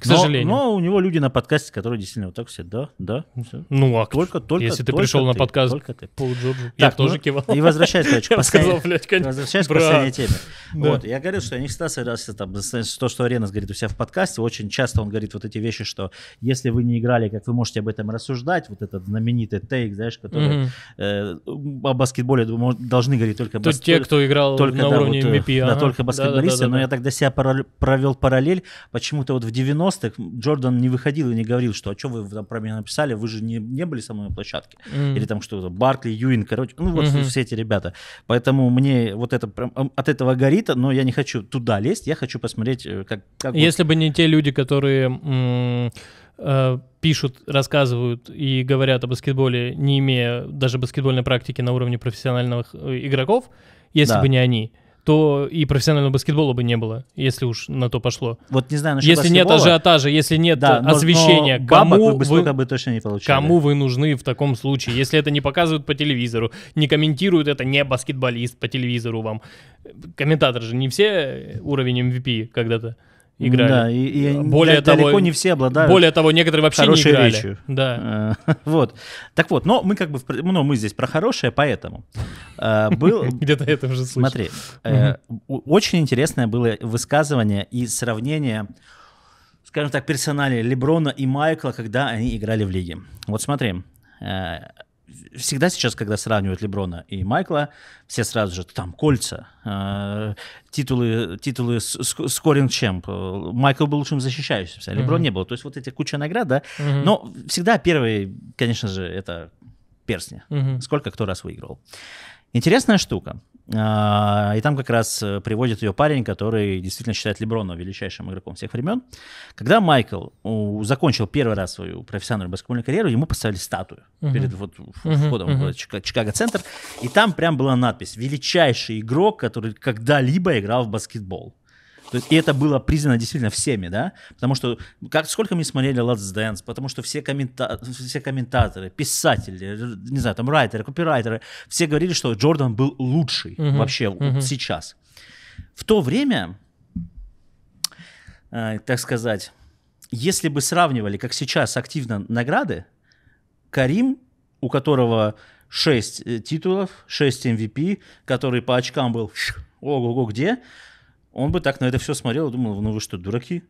К но, сожалению. Но у него люди на подкасте, которые действительно вот так все, да, да. Все. Ну, а только, только, если только ты пришел ты, на подкаст только ты. Пол Джорджу, так, я ну, тоже кивал. И возвращаясь, короче, к последней теме. Вот, я говорю, что я не всегда согласен, там, то, что Аренас говорит у себя в подкасте, очень часто он говорит вот эти вещи, что если вы не играли, как вы можете об этом рассуждать, вот этот знаменитый тейк, знаешь, который э, о баскетболе должны говорить только... Тут баскет... те, кто играл только, на да, уровне вот, э, MVP, да, ага. только баскетболисты, но я тогда себя провел параллель, почему-то вот в 90-х Джордан не выходил и не говорил, что, а что вы там про меня написали, вы же не, не были со мной на площадке, mm. или там что-то, Баркли, Юин, короче, ну вот mm-hmm. все эти ребята, поэтому мне вот это прям от этого дерево горит, но я не хочу туда лезть, я хочу посмотреть, э, как... как Если вот... бы не те люди, которые... Э, пишут, рассказывают и говорят о баскетболе, не имея даже баскетбольной практики на уровне профессиональных э, игроков, если да. бы не они, то и профессионального баскетбола бы не было, если уж на то пошло. Вот не знаю, Если нет ажиотажа, если нет да, освещения, но, но кому, вы, бы точно не получили. кому вы нужны в таком случае? Если это не показывают по телевизору, не комментируют это не баскетболист по телевизору вам. Комментатор же не все уровень MVP когда-то играли. Да, и, и более да, того, далеко не все обладают. Более того, некоторые вообще не играли. речью. Да. Э, вот. Так вот, но мы как бы, ну, мы здесь про хорошее, поэтому э, был. Где-то это уже слышал. Смотри, э, очень интересное было высказывание и сравнение скажем так, персонали Леброна и Майкла, когда они играли в лиге. Вот смотри, всегда сейчас, когда сравнивают Леброна и Майкла, все сразу же там кольца, э, титулы, титулы скоринг чемп. Майкл был лучшим защищающимся, а Леброн mm-hmm. не был. То есть вот эти куча наград, да. Mm-hmm. Но всегда первый, конечно же, это перстни. Mm-hmm. Сколько кто раз выиграл. Интересная штука. А, и там как раз э, приводит ее парень, который действительно считает Леброна величайшим игроком всех времен. Когда Майкл закончил первый раз свою профессиональную баскетбольную карьеру, ему поставили статую uh-huh. перед вот входом uh-huh. в Чикаго-центр. И там прям была надпись «Величайший игрок, который когда-либо играл в баскетбол». То есть, и это было признано действительно всеми, да? Потому что как, сколько мы смотрели Let's Dance, потому что все, коммента, все комментаторы, писатели, не знаю, там райтеры, копирайтеры, все говорили, что Джордан был лучший угу. вообще угу. сейчас. В то время, э, так сказать, если бы сравнивали, как сейчас активно награды, Карим, у которого 6 э, титулов, 6 MVP, который по очкам был ого-го где, он бы так на это все смотрел думал, ну вы что, дураки?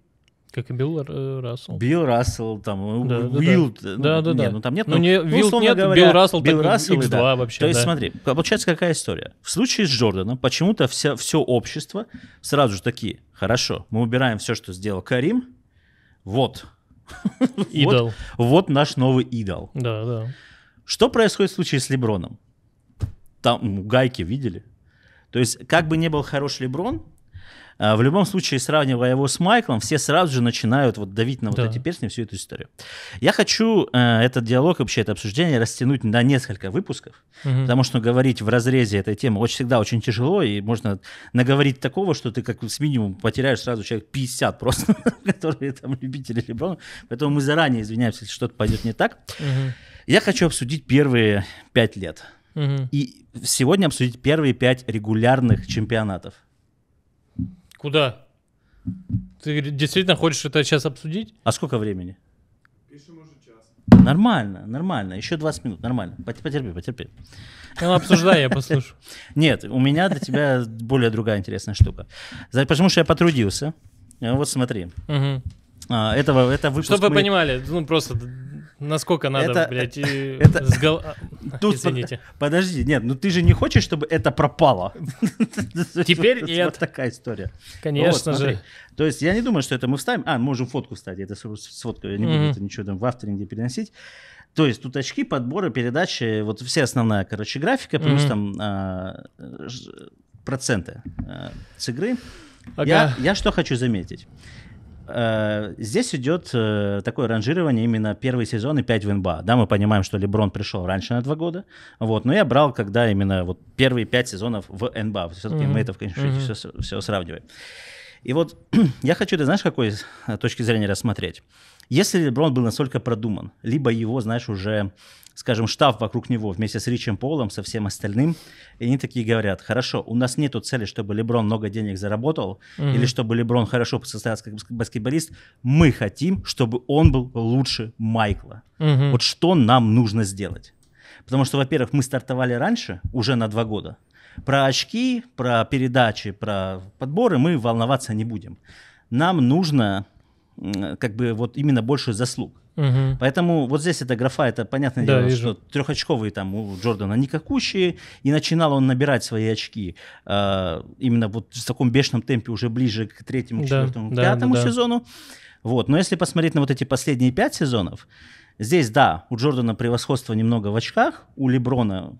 Как и Билл э, Рассел. Билл Рассел, там, э, да, Уилл. Да, да, э, ну, да, да, не, да. ну там нет, ну, но, ну, не, ну, Уилл нет, говоря, Билл Рассел, Билл Рассел X2 да. вообще. То есть да. смотри, получается какая история. В случае с Джорданом почему-то все все общество сразу же такие, хорошо, мы убираем все, что сделал Карим, вот. Идол. вот, наш новый идол. Да, да. Что происходит в случае с Леброном? Там гайки видели. То есть, как бы не был хороший Леброн, а, в любом случае, сравнивая его с Майклом, все сразу же начинают вот давить на вот да. эти перстни всю эту историю. Я хочу э, этот диалог, вообще это обсуждение растянуть на несколько выпусков, угу. потому что говорить в разрезе этой темы очень, всегда очень тяжело, и можно наговорить такого, что ты как с минимум потеряешь сразу человек 50 просто, которые там любители Леброна. Поэтому мы заранее извиняемся, если что-то пойдет не так. Я хочу обсудить первые пять лет. И сегодня обсудить первые пять регулярных чемпионатов. Куда? Ты действительно хочешь это сейчас обсудить? А сколько времени? Пишем уже час. Нормально, нормально. Еще 20 минут, нормально. Потерпи, потерпи. Ну, обсуждай, я послушаю. Нет, у меня для тебя более другая интересная штука. Потому что я потрудился. Вот смотри. Угу. А, этого, это выпуск Чтобы мы... вы понимали, ну просто Насколько надо, это, блядь, и... это... Сгол... А, тут Извините. Подожди, нет, ну ты же не хочешь, чтобы это пропало? Теперь нет. Вот такая история. Конечно же. То есть я не думаю, что это мы вставим. А, можем фотку, вставить это сфоткаю, я не буду это ничего там в авторинге переносить. То есть тут очки, подборы, передачи, вот все основная, короче, графика, плюс там а, проценты а, с игры. Я, я что хочу заметить. Э, здесь идет э, такое ранжирование именно первый сезон и 5 в НБА. Да, мы понимаем, что Леброн пришел раньше на 2 года, вот, но я брал, когда именно вот первые 5 сезонов в НБА. Все-таки mm-hmm. мы это, конечно, mm-hmm. все, все сравниваем. И вот я хочу, ты знаешь, какой с точки зрения рассмотреть. Если Леброн был настолько продуман, либо его, знаешь, уже скажем, штаб вокруг него вместе с Ричем Полом, со всем остальным, и они такие говорят, хорошо, у нас нету цели, чтобы Леброн много денег заработал, mm-hmm. или чтобы Леброн хорошо состоялся как баскетболист, мы хотим, чтобы он был лучше Майкла. Mm-hmm. Вот что нам нужно сделать? Потому что, во-первых, мы стартовали раньше, уже на два года. Про очки, про передачи, про подборы мы волноваться не будем. Нам нужно как бы вот именно больше заслуг. Угу. Поэтому вот здесь эта графа, это понятное да, дело, вижу. что трехочковые там у Джордана никакущие, и начинал он набирать свои очки э, именно вот в таком бешеном темпе уже ближе к третьему, четвертому, да, пятому да, да, сезону. Вот. Но если посмотреть на вот эти последние пять сезонов, Здесь, да, у Джордана превосходство немного в очках, у Леброна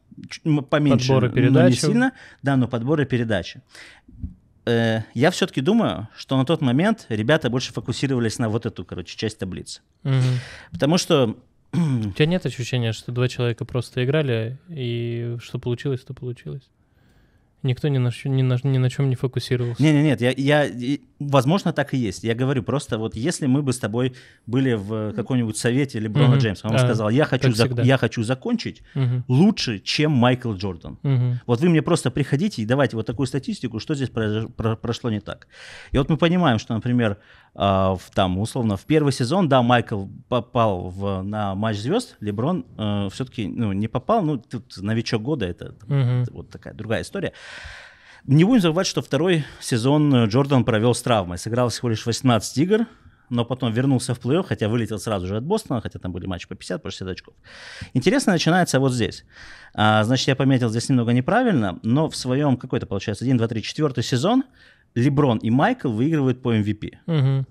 поменьше, но не сильно. Да, но подборы передачи э, я все-таки думаю, что на тот момент ребята больше фокусировались на вот эту, короче, часть таблицы. Угу. Потому что... У тебя нет ощущения, что два человека просто играли, и что получилось, то получилось? Никто ни на, ни на, ни на чем не фокусировался. Нет, нет, нет, я, я, возможно, так и есть. Я говорю просто, вот если мы бы с тобой были в каком-нибудь совете Леброна mm-hmm. Джеймса, он а, сказал, я хочу, зак- я хочу закончить mm-hmm. лучше, чем Майкл Джордан. Mm-hmm. Вот вы мне просто приходите и давайте вот такую статистику, что здесь про- про- прошло не так. И вот мы понимаем, что, например, а, в, там, условно, в первый сезон, да, Майкл попал в, на матч звезд, Леброн э, все-таки ну, не попал, ну, тут новичок года, это, mm-hmm. это вот такая другая история. Не будем забывать, что второй сезон э, Джордан провел с травмой. Сыграл всего лишь 18 игр, но потом вернулся в плей-офф, хотя вылетел сразу же от Бостона, хотя там были матчи по 50, по 60 очков. Интересно начинается вот здесь. А, значит, я пометил здесь немного неправильно, но в своем какой-то, получается, 1, 2, 3, 4 сезон Леброн и Майкл выигрывают по MVP. Эм угу.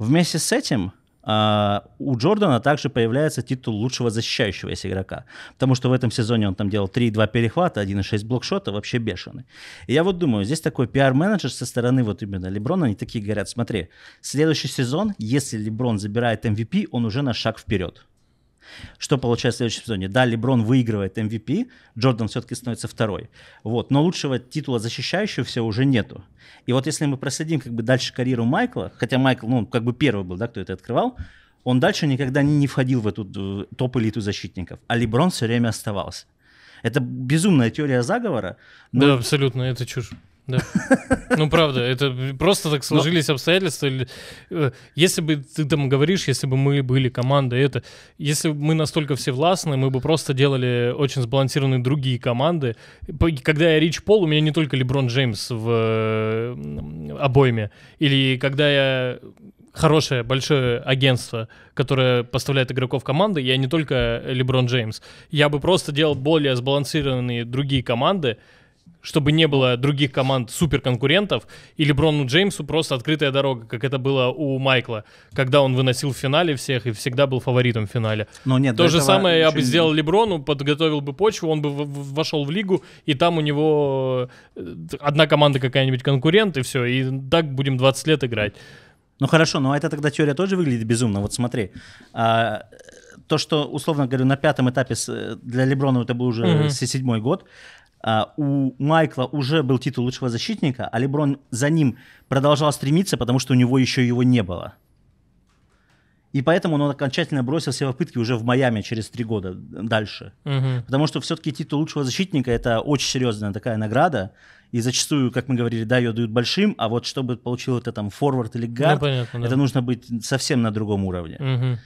Вместе с этим а, у Джордана также появляется титул лучшего защищающегося игрока, потому что в этом сезоне он там делал 3-2 перехвата, 1-6 блокшота, вообще бешеный. И я вот думаю, здесь такой пиар-менеджер со стороны вот именно Леброна, они такие говорят, смотри, следующий сезон, если Леброн забирает MVP, он уже на шаг вперед. Что получается в следующем сезоне? Да, Леброн выигрывает MVP, эм Джордан все-таки становится второй. Вот. Но лучшего титула защищающего все уже нету. И вот если мы проследим как бы дальше карьеру Майкла, хотя Майкл, ну, как бы первый был, да, кто это открывал, он дальше никогда не входил в эту топ-элиту защитников, а Леброн все время оставался. Это безумная теория заговора. Но... Да, абсолютно, это чушь. Да. Ну, правда, это просто так сложились Но... обстоятельства. Э, если бы ты там говоришь, если бы мы были команда, это... Если бы мы настолько все властны, мы бы просто делали очень сбалансированные другие команды. Когда я Рич Пол, у меня не только Леброн Джеймс в обойме. Или когда я хорошее, большое агентство, которое поставляет игроков команды, я не только Леброн Джеймс. Я бы просто делал более сбалансированные другие команды, чтобы не было других команд суперконкурентов, и Леброну Джеймсу просто открытая дорога, как это было у Майкла, когда он выносил в финале всех и всегда был фаворитом в финале. Но нет, То же самое я бы сделал Леброну, подготовил бы почву, он бы вошел в лигу, и там у него э, одна команда какая-нибудь конкурент, и все, и так будем 20 лет играть. Ну хорошо, но это тогда теория тоже выглядит безумно. Вот смотри, а, то, что, условно говорю, на пятом этапе э, для Леброна это был уже mm-hmm. седьмой год, а, у Майкла уже был титул лучшего защитника, а Леброн за ним продолжал стремиться, потому что у него еще его не было. И поэтому он окончательно бросил все попытки уже в Майами через три года дальше. Угу. Потому что все-таки титул лучшего защитника это очень серьезная такая награда. И зачастую, как мы говорили, да, ее дают большим, а вот чтобы получил это там форвард или ну, гард, ну, понятно, да. это нужно быть совсем на другом уровне. Угу.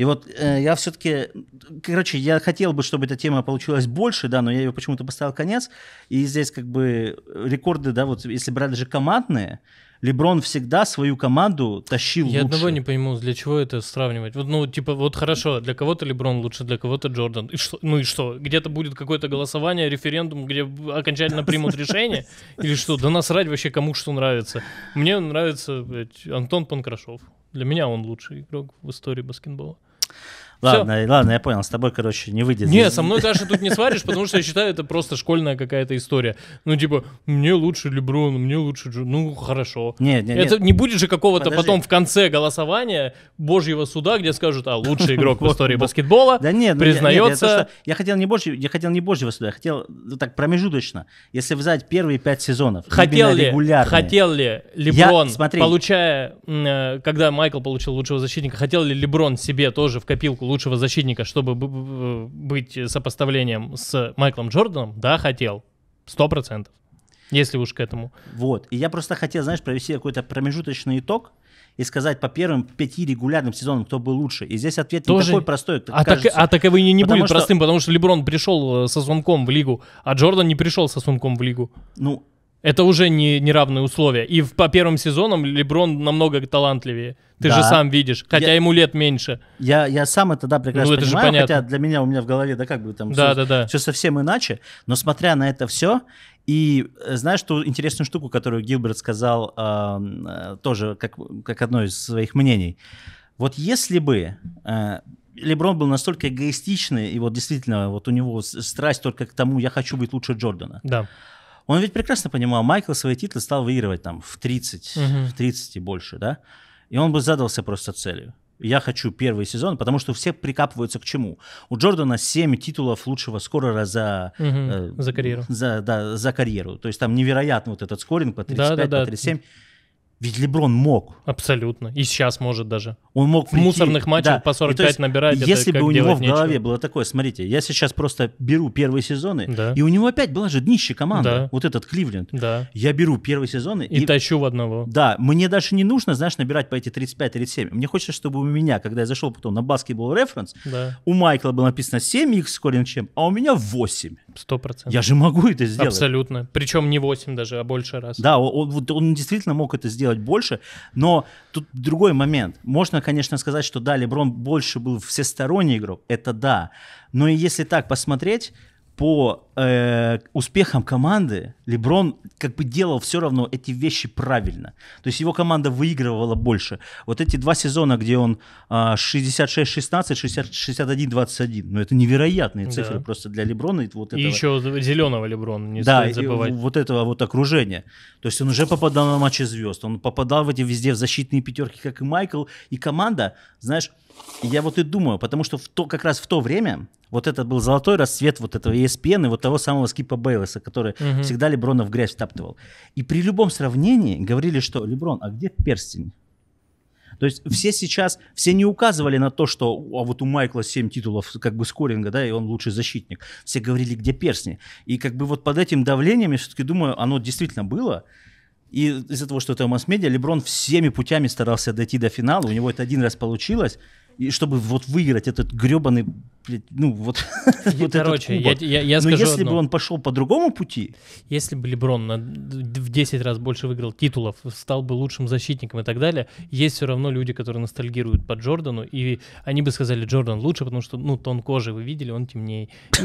И вот э, я все-таки, короче, я хотел бы, чтобы эта тема получилась больше, да, но я ее почему-то поставил конец. И здесь как бы рекорды, да, вот если брать даже командные, Леброн всегда свою команду тащил Я лучше. одного не пойму, для чего это сравнивать. Вот, ну, типа, вот хорошо, для кого-то Леброн лучше, для кого-то Джордан. И что, ну и что? Где-то будет какое-то голосование, референдум, где окончательно примут решение? Или что? Да насрать вообще кому что нравится. Мне нравится блядь, Антон Панкрашов. Для меня он лучший игрок в истории баскетбола. Ладно, Всё. ладно, я понял, с тобой, короче, не выйдет. Не, со мной, конечно, тут не сваришь, потому что я считаю, это просто школьная какая-то история. Ну, типа, мне лучше Леброн, мне лучше Джо. Ну, хорошо. Нет, нет, Это нет. не будет же какого-то Подожди. потом в конце голосования божьего суда, где скажут, а, лучший игрок в истории баскетбола Да нет, признается... Ну, нет, нет, я, то, я хотел не божьего, я хотел не божьего суда, я хотел ну, так промежуточно. Если взять первые пять сезонов, хотел ли, хотел ли Леброн, я, смотри, получая, э, когда Майкл получил лучшего защитника, хотел ли Леброн себе тоже в копилку лучшего защитника, чтобы быть сопоставлением с Майклом Джорданом, да, хотел. Сто процентов. Если уж к этому. Вот. И я просто хотел, знаешь, провести какой-то промежуточный итог и сказать по первым пяти регулярным сезонам, кто был лучше. И здесь ответ Тоже... не такой простой, как а кажется. Так, а таковы не, не потому будет что... простым, потому что Леброн пришел э, со Сунком в лигу, а Джордан не пришел со Сунком в лигу. Ну, это уже не неравные условия. И в, по первым сезонам Леброн намного талантливее. Ты да. же сам видишь, хотя я, ему лет меньше. Я, я сам это, да, прекрасно ну, это понимаю, же понятно. хотя для меня, у меня в голове, да как бы там да, все, да, да. все совсем иначе. Но смотря на это все, и э, знаешь ту интересную штуку, которую Гилберт сказал а, э, тоже как, как одно из своих мнений. Вот если бы э, Леброн был настолько эгоистичный, и вот действительно вот у него страсть только к тому, я хочу быть лучше Джордана. Да он ведь прекрасно понимал, Майкл свои титлы стал выигрывать там в 30, угу. в 30 и больше, да? И он бы задался просто целью. Я хочу первый сезон, потому что все прикапываются к чему. У Джордана 7 титулов лучшего скорера за... Угу, э, за карьеру. За, да, за карьеру. То есть там невероятно вот этот скоринг по 35, да, да, по 37. Да. Ведь Леброн мог. Абсолютно. И сейчас может даже. Он мог в мусорных матчах да. по 45 есть, набирать. Если бы у него в голове нечего. было такое, смотрите, я сейчас просто беру первые сезоны, да. и у него опять была же днище команда, да. вот этот Кливленд. Да. Я беру первые сезоны. И, и тащу в одного. Да, мне даже не нужно, знаешь, набирать по эти 35-37. Мне хочется, чтобы у меня, когда я зашел потом на баскетбол референс, да. у Майкла было написано 7 x scoring чем, а у меня 8. Сто процентов. Я же могу это сделать. Абсолютно. Причем не 8 даже, а больше раз. Да, он, он, он действительно мог это сделать больше, но тут другой момент. Можно, конечно, сказать, что да, Леброн больше был всесторонний игрок, это да. Но и если так посмотреть, по э, успехом команды Леброн как бы делал все равно эти вещи правильно. То есть его команда выигрывала больше. Вот эти два сезона, где он э, 66-16, 61-21, ну это невероятные да. цифры просто для Леброна. И, вот и этого. еще зеленого Леброна, не да, стоит забывать. И, вот этого вот окружения. То есть он уже попадал на матчи звезд, он попадал в эти везде в защитные пятерки, как и Майкл. И команда, знаешь, я вот и думаю, потому что в то, как раз в то время вот это был золотой расцвет вот этого ESPN и вот того, того самого Скипа Бейлиса, который угу. всегда Леброна в грязь таптывал, И при любом сравнении говорили, что Леброн, а где перстень? То есть все сейчас, все не указывали на то, что а вот у Майкла 7 титулов как бы скоринга, да, и он лучший защитник. Все говорили, где перстни. И как бы вот под этим давлением, я все-таки думаю, оно действительно было. И из-за того, что это масс-медиа, Леброн всеми путями старался дойти до финала. У него это один раз получилось. И чтобы вот выиграть этот гребаный ну вот, вот короче, этот я, я, я скажу Но если одно. бы он пошел по другому пути... Если бы Леброн на, в 10 раз больше выиграл титулов, стал бы лучшим защитником и так далее, есть все равно люди, которые ностальгируют по Джордану, и они бы сказали, Джордан лучше, потому что, ну, тон кожи вы видели, он темнее.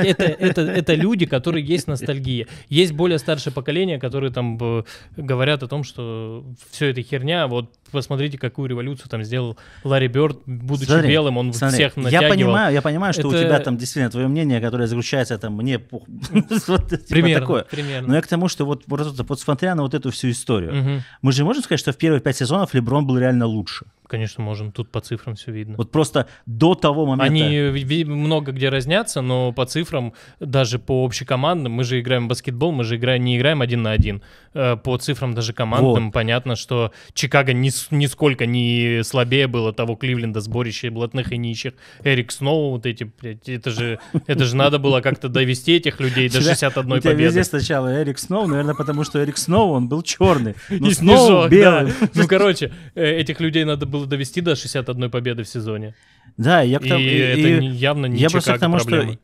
Это, это, это люди, которые есть ностальгия. Есть более старшее поколение, которые там э, говорят о том, что все это херня, а вот посмотрите, какую революцию там сделал Ларри Бёрд, будучи белым, он всех натягивал. Я понимаю, я я понимаю, что это... у тебя там действительно твое мнение, которое заключается там мне пух. Типа примерно, такое. примерно. Но я к тому, что вот, вот, вот смотря на вот эту всю историю, угу. мы же можем сказать, что в первые пять сезонов Леброн был реально лучше. Конечно, можем. Тут по цифрам все видно. Вот просто до того момента... Они много где разнятся, но по цифрам, даже по общекомандным, мы же играем в баскетбол, мы же играем, не играем один на один. Э, по цифрам даже командным вот. понятно, что Чикаго ни, нисколько не слабее было того Кливленда, сборища блатных и нищих. Эрик Сноу, вот эти, это же, это же надо было как-то довести этих людей до 61 победы. везде сначала Эрик Сноу, наверное, потому что Эрик Сноу, он был черный. Но Сноу белый. Ну, короче, э, этих людей надо было было довести до 61 победы в сезоне. Да, я к тому, и, и это явно не Я просто к тому, проблема. что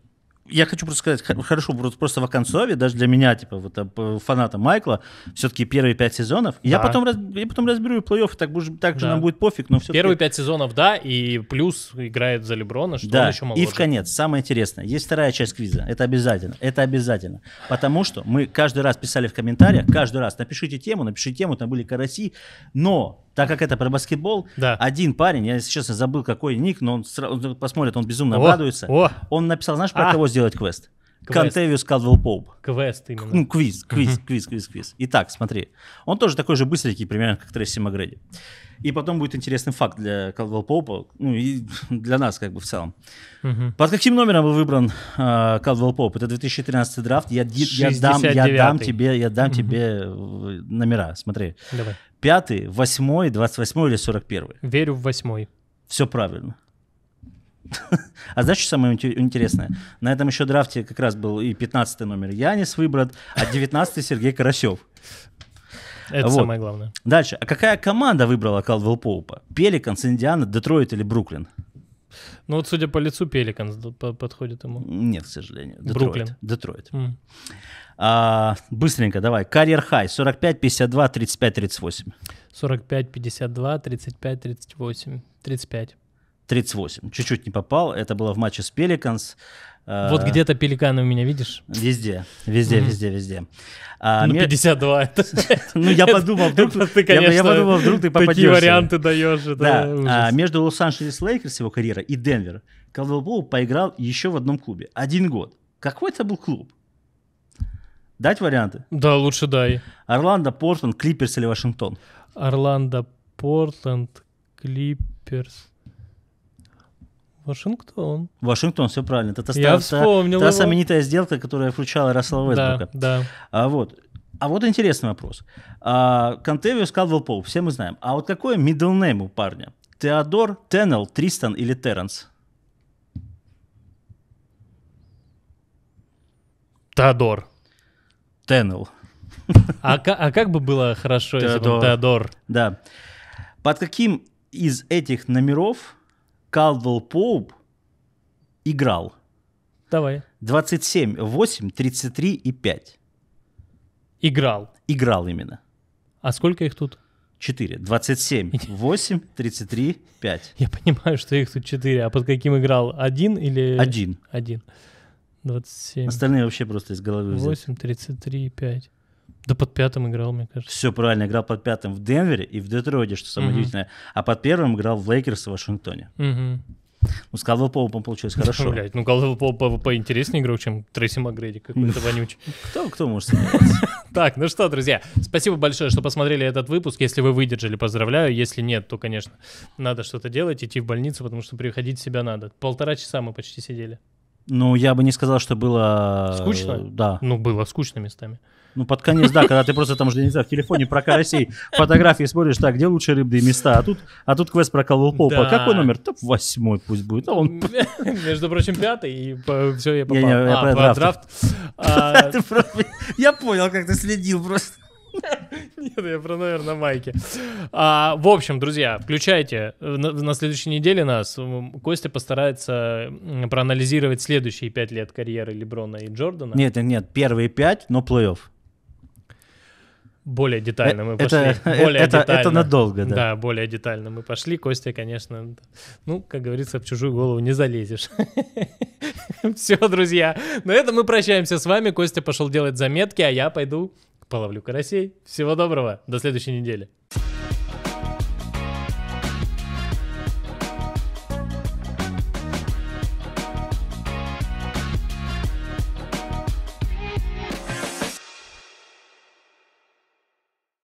я хочу просто сказать, хорошо, просто в оконцове, даже для меня, типа, вот э, фаната Майкла, все-таки первые пять сезонов. Да. Я, потом раз, я потом разберу плей-офф, так, так же нам будет пофиг, но все Первые пять сезонов, да, и плюс играет за Леброна, что да. он еще моложе. и в конец, самое интересное, есть вторая часть квиза, это обязательно, это обязательно, потому что мы каждый раз писали в комментариях, каждый раз, напишите тему, напишите тему, там были караси, но так как это про баскетбол, да. один парень, я, если честно, забыл какой ник, но он, сразу, он посмотрит, он безумно о, обрадуется. О. Он написал, знаешь, про а. кого сделать квест? Контевиус Кадвелл Поуп. Квест именно. Ну, квиз, квиз, квиз, квиз, квиз. Итак, смотри. Он тоже такой же быстренький, примерно, как Трейси Магреди. И потом будет интересный факт для Caldwell Попа, ну и для нас как бы в целом. Угу. Под каким номером был выбран э, Caldwell Поп? Это 2013 драфт. Я, я, дам, я дам тебе, я дам угу. тебе э, номера. Смотри. Давай. Пятый, восьмой, двадцать восьмой или сорок первый? Верю в восьмой. Все правильно. А знаешь, что самое интересное? На этом еще драфте как раз был и 15 номер Янис выбран, а 19 Сергей Карасев. Это вот. самое главное. Дальше. А какая команда выбрала Калвел Поупа? Пеликанс, Индиана, Детройт или Бруклин? Ну вот, судя по лицу, Пеликанс подходит ему. Нет, к сожалению. Детройт. Бруклин. Детройт. Mm. А, быстренько давай. Карьер хай. 45, 52, 35, 38. 45, 52, 35, 38. 35. 38. Чуть-чуть не попал. Это было в матче с Пеликанс. Вот э, где-то пеликаны у меня, видишь? Везде, везде, везде, везде. А, ну, мне... 52 Ну, я подумал, вдруг ты, конечно, я подумал, вдруг ты попадешь. Такие варианты даешь, Да, а, между Лос-Анджелес Лейкерс его карьера и Денвер Калвел поиграл еще в одном клубе. Один год. Какой это был клуб? Дать варианты? Да, лучше дай. Орландо, Портленд, Клиперс или Вашингтон? Орландо, Портленд, Клиперс. Вашингтон. Вашингтон, все правильно. Это та, Я та, вспомнил та, та знаменитая сделка, которая включала Рассела Уэсбрука. Да, да. А вот. А вот интересный вопрос. А, Контевиус Калвел Поу, все мы знаем. А вот какой middle name у парня? Теодор, Теннел, Тристан или Терренс? Теодор. Теннел. А, а как бы было хорошо, Теодор. если бы Теодор? Да. Под каким из этих номеров Калвел Поуп играл. Давай. 27, 8, 33 и 5. Играл. Играл именно. А сколько их тут? 4. 27, 8, 33, 5. Я понимаю, что их тут 4. А под каким играл? Один или... Один. Один. 27. Остальные вообще просто из головы взяты. 8, 33, 5. Да под пятым играл, мне кажется. Все правильно, играл под пятым в Денвере и в Детройде, что самое угу. удивительное. А под первым играл в Лейкерс в Вашингтоне. Угу. Ну, с Калвел Поупом получилось хорошо. Блядь, ну Калвел Поуп поинтереснее игрок, чем Трейси Макгрейди какой-то ну, вонючий. Кто, кто может сомневаться? Так, ну что, друзья, спасибо большое, что посмотрели этот выпуск. Если вы выдержали, поздравляю. Если нет, то, конечно, надо что-то делать, идти в больницу, потому что приходить себя надо. Полтора часа мы почти сидели. Ну, я бы не сказал, что было... Скучно? Да. Ну, было скучно местами. Ну, под конец, да, когда ты просто там уже, не знаю, в телефоне про карасей фотографии смотришь, так, где лучшие рыбные места, а тут, а тут квест про Кололпопа. Да. Какой номер? Топ восьмой пусть будет. А он... Между прочим, пятый, и все, я попал. Не, не, я а, про драфт. А, я понял, как ты следил просто. Нет, я про наверное, майки. А, в общем, друзья, включайте. Э, на, на следующей неделе нас Костя постарается проанализировать следующие пять лет карьеры Леброна и Джордана. Нет, нет, нет, первые пять, но плей-офф более детально мы э, это, пошли. Э, более это, детально. это надолго, да. Да, более детально мы пошли. Костя, конечно, ну, как говорится, в чужую голову не залезешь. Все, друзья. На этом мы прощаемся с вами. Костя пошел делать заметки, а я пойду половлю карасей. Всего доброго. До следующей недели.